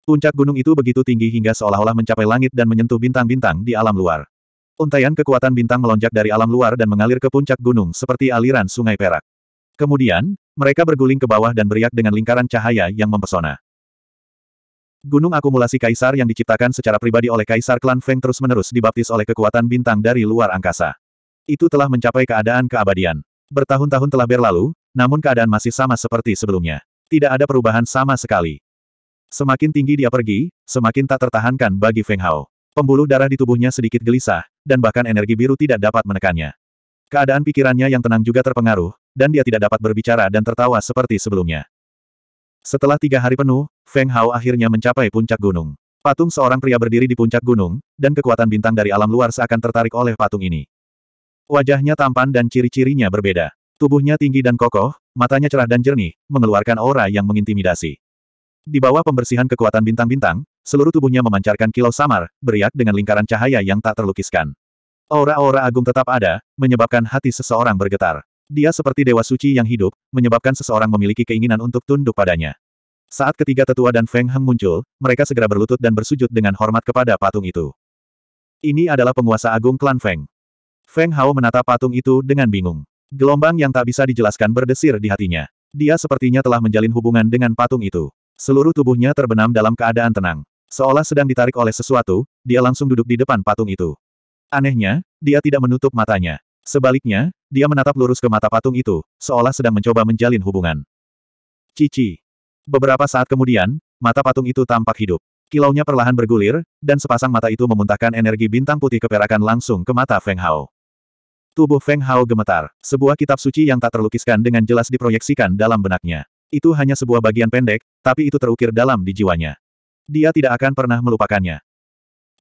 Puncak gunung itu begitu tinggi hingga seolah-olah mencapai langit dan menyentuh bintang-bintang di alam luar. Untaian kekuatan bintang melonjak dari alam luar dan mengalir ke puncak gunung seperti aliran sungai perak. Kemudian, mereka berguling ke bawah dan beriak dengan lingkaran cahaya yang mempesona. Gunung akumulasi kaisar yang diciptakan secara pribadi oleh kaisar klan Feng terus-menerus dibaptis oleh kekuatan bintang dari luar angkasa. Itu telah mencapai keadaan keabadian. Bertahun-tahun telah berlalu, namun keadaan masih sama seperti sebelumnya. Tidak ada perubahan sama sekali. Semakin tinggi dia pergi, semakin tak tertahankan bagi Feng Hao. Pembuluh darah di tubuhnya sedikit gelisah, dan bahkan energi biru tidak dapat menekannya. Keadaan pikirannya yang tenang juga terpengaruh, dan dia tidak dapat berbicara dan tertawa seperti sebelumnya. Setelah tiga hari penuh, Feng Hao akhirnya mencapai puncak gunung. Patung seorang pria berdiri di puncak gunung, dan kekuatan bintang dari alam luar seakan tertarik oleh patung ini. Wajahnya tampan dan ciri-cirinya berbeda. Tubuhnya tinggi dan kokoh, matanya cerah dan jernih, mengeluarkan aura yang mengintimidasi. Di bawah pembersihan kekuatan bintang-bintang, seluruh tubuhnya memancarkan kilau samar, beriak dengan lingkaran cahaya yang tak terlukiskan. Aura-aura agung tetap ada, menyebabkan hati seseorang bergetar. Dia seperti dewa suci yang hidup, menyebabkan seseorang memiliki keinginan untuk tunduk padanya. Saat ketiga tetua dan Feng Heng muncul, mereka segera berlutut dan bersujud dengan hormat kepada patung itu. Ini adalah penguasa agung klan Feng. Feng Hao menatap patung itu dengan bingung. Gelombang yang tak bisa dijelaskan berdesir di hatinya. Dia sepertinya telah menjalin hubungan dengan patung itu. Seluruh tubuhnya terbenam dalam keadaan tenang. Seolah sedang ditarik oleh sesuatu, dia langsung duduk di depan patung itu. Anehnya, dia tidak menutup matanya. Sebaliknya, dia menatap lurus ke mata patung itu, seolah sedang mencoba menjalin hubungan. Cici. Beberapa saat kemudian, mata patung itu tampak hidup. Kilaunya perlahan bergulir, dan sepasang mata itu memuntahkan energi bintang putih keperakan langsung ke mata Feng Hao. Tubuh Feng Hao gemetar. Sebuah kitab suci yang tak terlukiskan dengan jelas diproyeksikan dalam benaknya. Itu hanya sebuah bagian pendek, tapi itu terukir dalam di jiwanya. Dia tidak akan pernah melupakannya.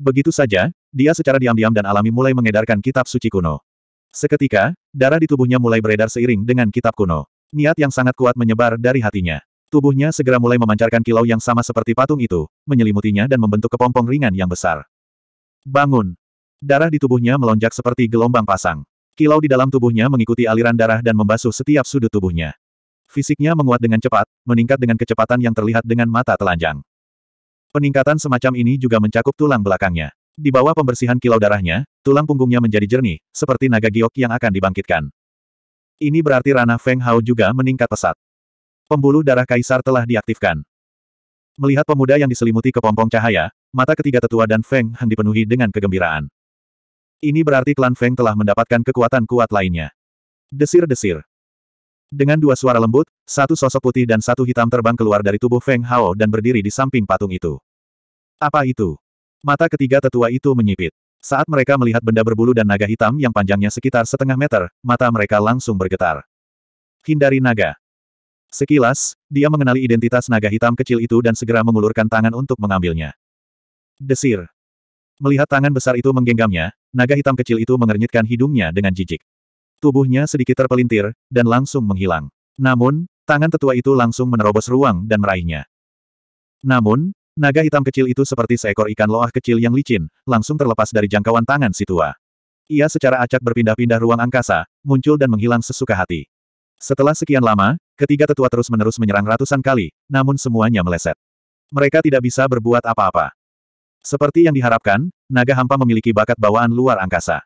Begitu saja, dia secara diam-diam dan alami mulai mengedarkan kitab suci kuno. Seketika, darah di tubuhnya mulai beredar seiring dengan kitab kuno. Niat yang sangat kuat menyebar dari hatinya. Tubuhnya segera mulai memancarkan kilau yang sama seperti patung itu, menyelimutinya dan membentuk kepompong ringan yang besar. Bangun! Darah di tubuhnya melonjak seperti gelombang pasang. Kilau di dalam tubuhnya mengikuti aliran darah dan membasuh setiap sudut tubuhnya. Fisiknya menguat dengan cepat, meningkat dengan kecepatan yang terlihat dengan mata telanjang. Peningkatan semacam ini juga mencakup tulang belakangnya. Di bawah pembersihan kilau darahnya, tulang punggungnya menjadi jernih, seperti naga giok yang akan dibangkitkan. Ini berarti ranah Feng Hao juga meningkat pesat. Pembuluh darah kaisar telah diaktifkan. Melihat pemuda yang diselimuti kepompong cahaya, mata ketiga tetua dan Feng Hang dipenuhi dengan kegembiraan. Ini berarti klan Feng telah mendapatkan kekuatan kuat lainnya. Desir-desir. Dengan dua suara lembut, satu sosok putih dan satu hitam terbang keluar dari tubuh Feng Hao dan berdiri di samping patung itu. Apa itu? Mata ketiga tetua itu menyipit. Saat mereka melihat benda berbulu dan naga hitam yang panjangnya sekitar setengah meter, mata mereka langsung bergetar. Hindari naga. Sekilas, dia mengenali identitas naga hitam kecil itu dan segera mengulurkan tangan untuk mengambilnya. Desir. Melihat tangan besar itu menggenggamnya, naga hitam kecil itu mengernyitkan hidungnya dengan jijik. Tubuhnya sedikit terpelintir, dan langsung menghilang. Namun, tangan tetua itu langsung menerobos ruang dan meraihnya. Namun, naga hitam kecil itu seperti seekor ikan loah kecil yang licin, langsung terlepas dari jangkauan tangan si tua. Ia secara acak berpindah-pindah ruang angkasa, muncul dan menghilang sesuka hati. Setelah sekian lama, ketiga tetua terus-menerus menyerang ratusan kali, namun semuanya meleset. Mereka tidak bisa berbuat apa-apa. Seperti yang diharapkan, naga hampa memiliki bakat bawaan luar angkasa.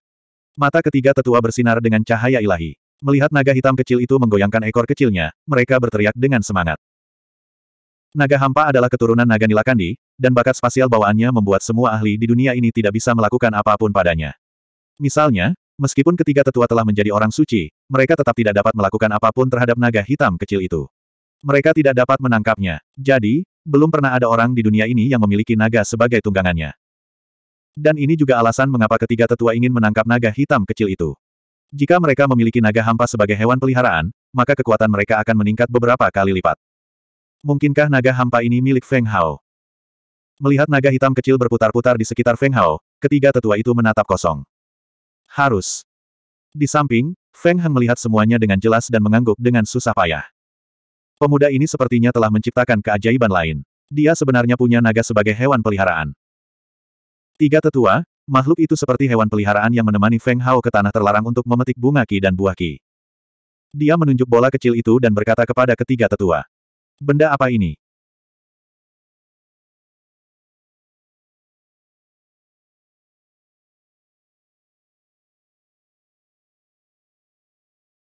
Mata ketiga tetua bersinar dengan cahaya ilahi. Melihat naga hitam kecil itu menggoyangkan ekor kecilnya, mereka berteriak dengan semangat. Naga hampa adalah keturunan naga nilakandi, dan bakat spasial bawaannya membuat semua ahli di dunia ini tidak bisa melakukan apapun padanya. Misalnya, meskipun ketiga tetua telah menjadi orang suci, mereka tetap tidak dapat melakukan apapun terhadap naga hitam kecil itu. Mereka tidak dapat menangkapnya. Jadi, belum pernah ada orang di dunia ini yang memiliki naga sebagai tunggangannya. Dan ini juga alasan mengapa ketiga tetua ingin menangkap naga hitam kecil itu. Jika mereka memiliki naga hampa sebagai hewan peliharaan, maka kekuatan mereka akan meningkat beberapa kali lipat. Mungkinkah naga hampa ini milik Feng Hao? Melihat naga hitam kecil berputar-putar di sekitar Feng Hao, ketiga tetua itu menatap kosong. Harus. Di samping, Feng Heng melihat semuanya dengan jelas dan mengangguk dengan susah payah. Pemuda ini sepertinya telah menciptakan keajaiban lain. Dia sebenarnya punya naga sebagai hewan peliharaan. Tiga tetua, makhluk itu seperti hewan peliharaan yang menemani Feng Hao ke tanah terlarang untuk memetik bunga ki dan buah ki. Dia menunjuk bola kecil itu dan berkata kepada ketiga tetua. Benda apa ini?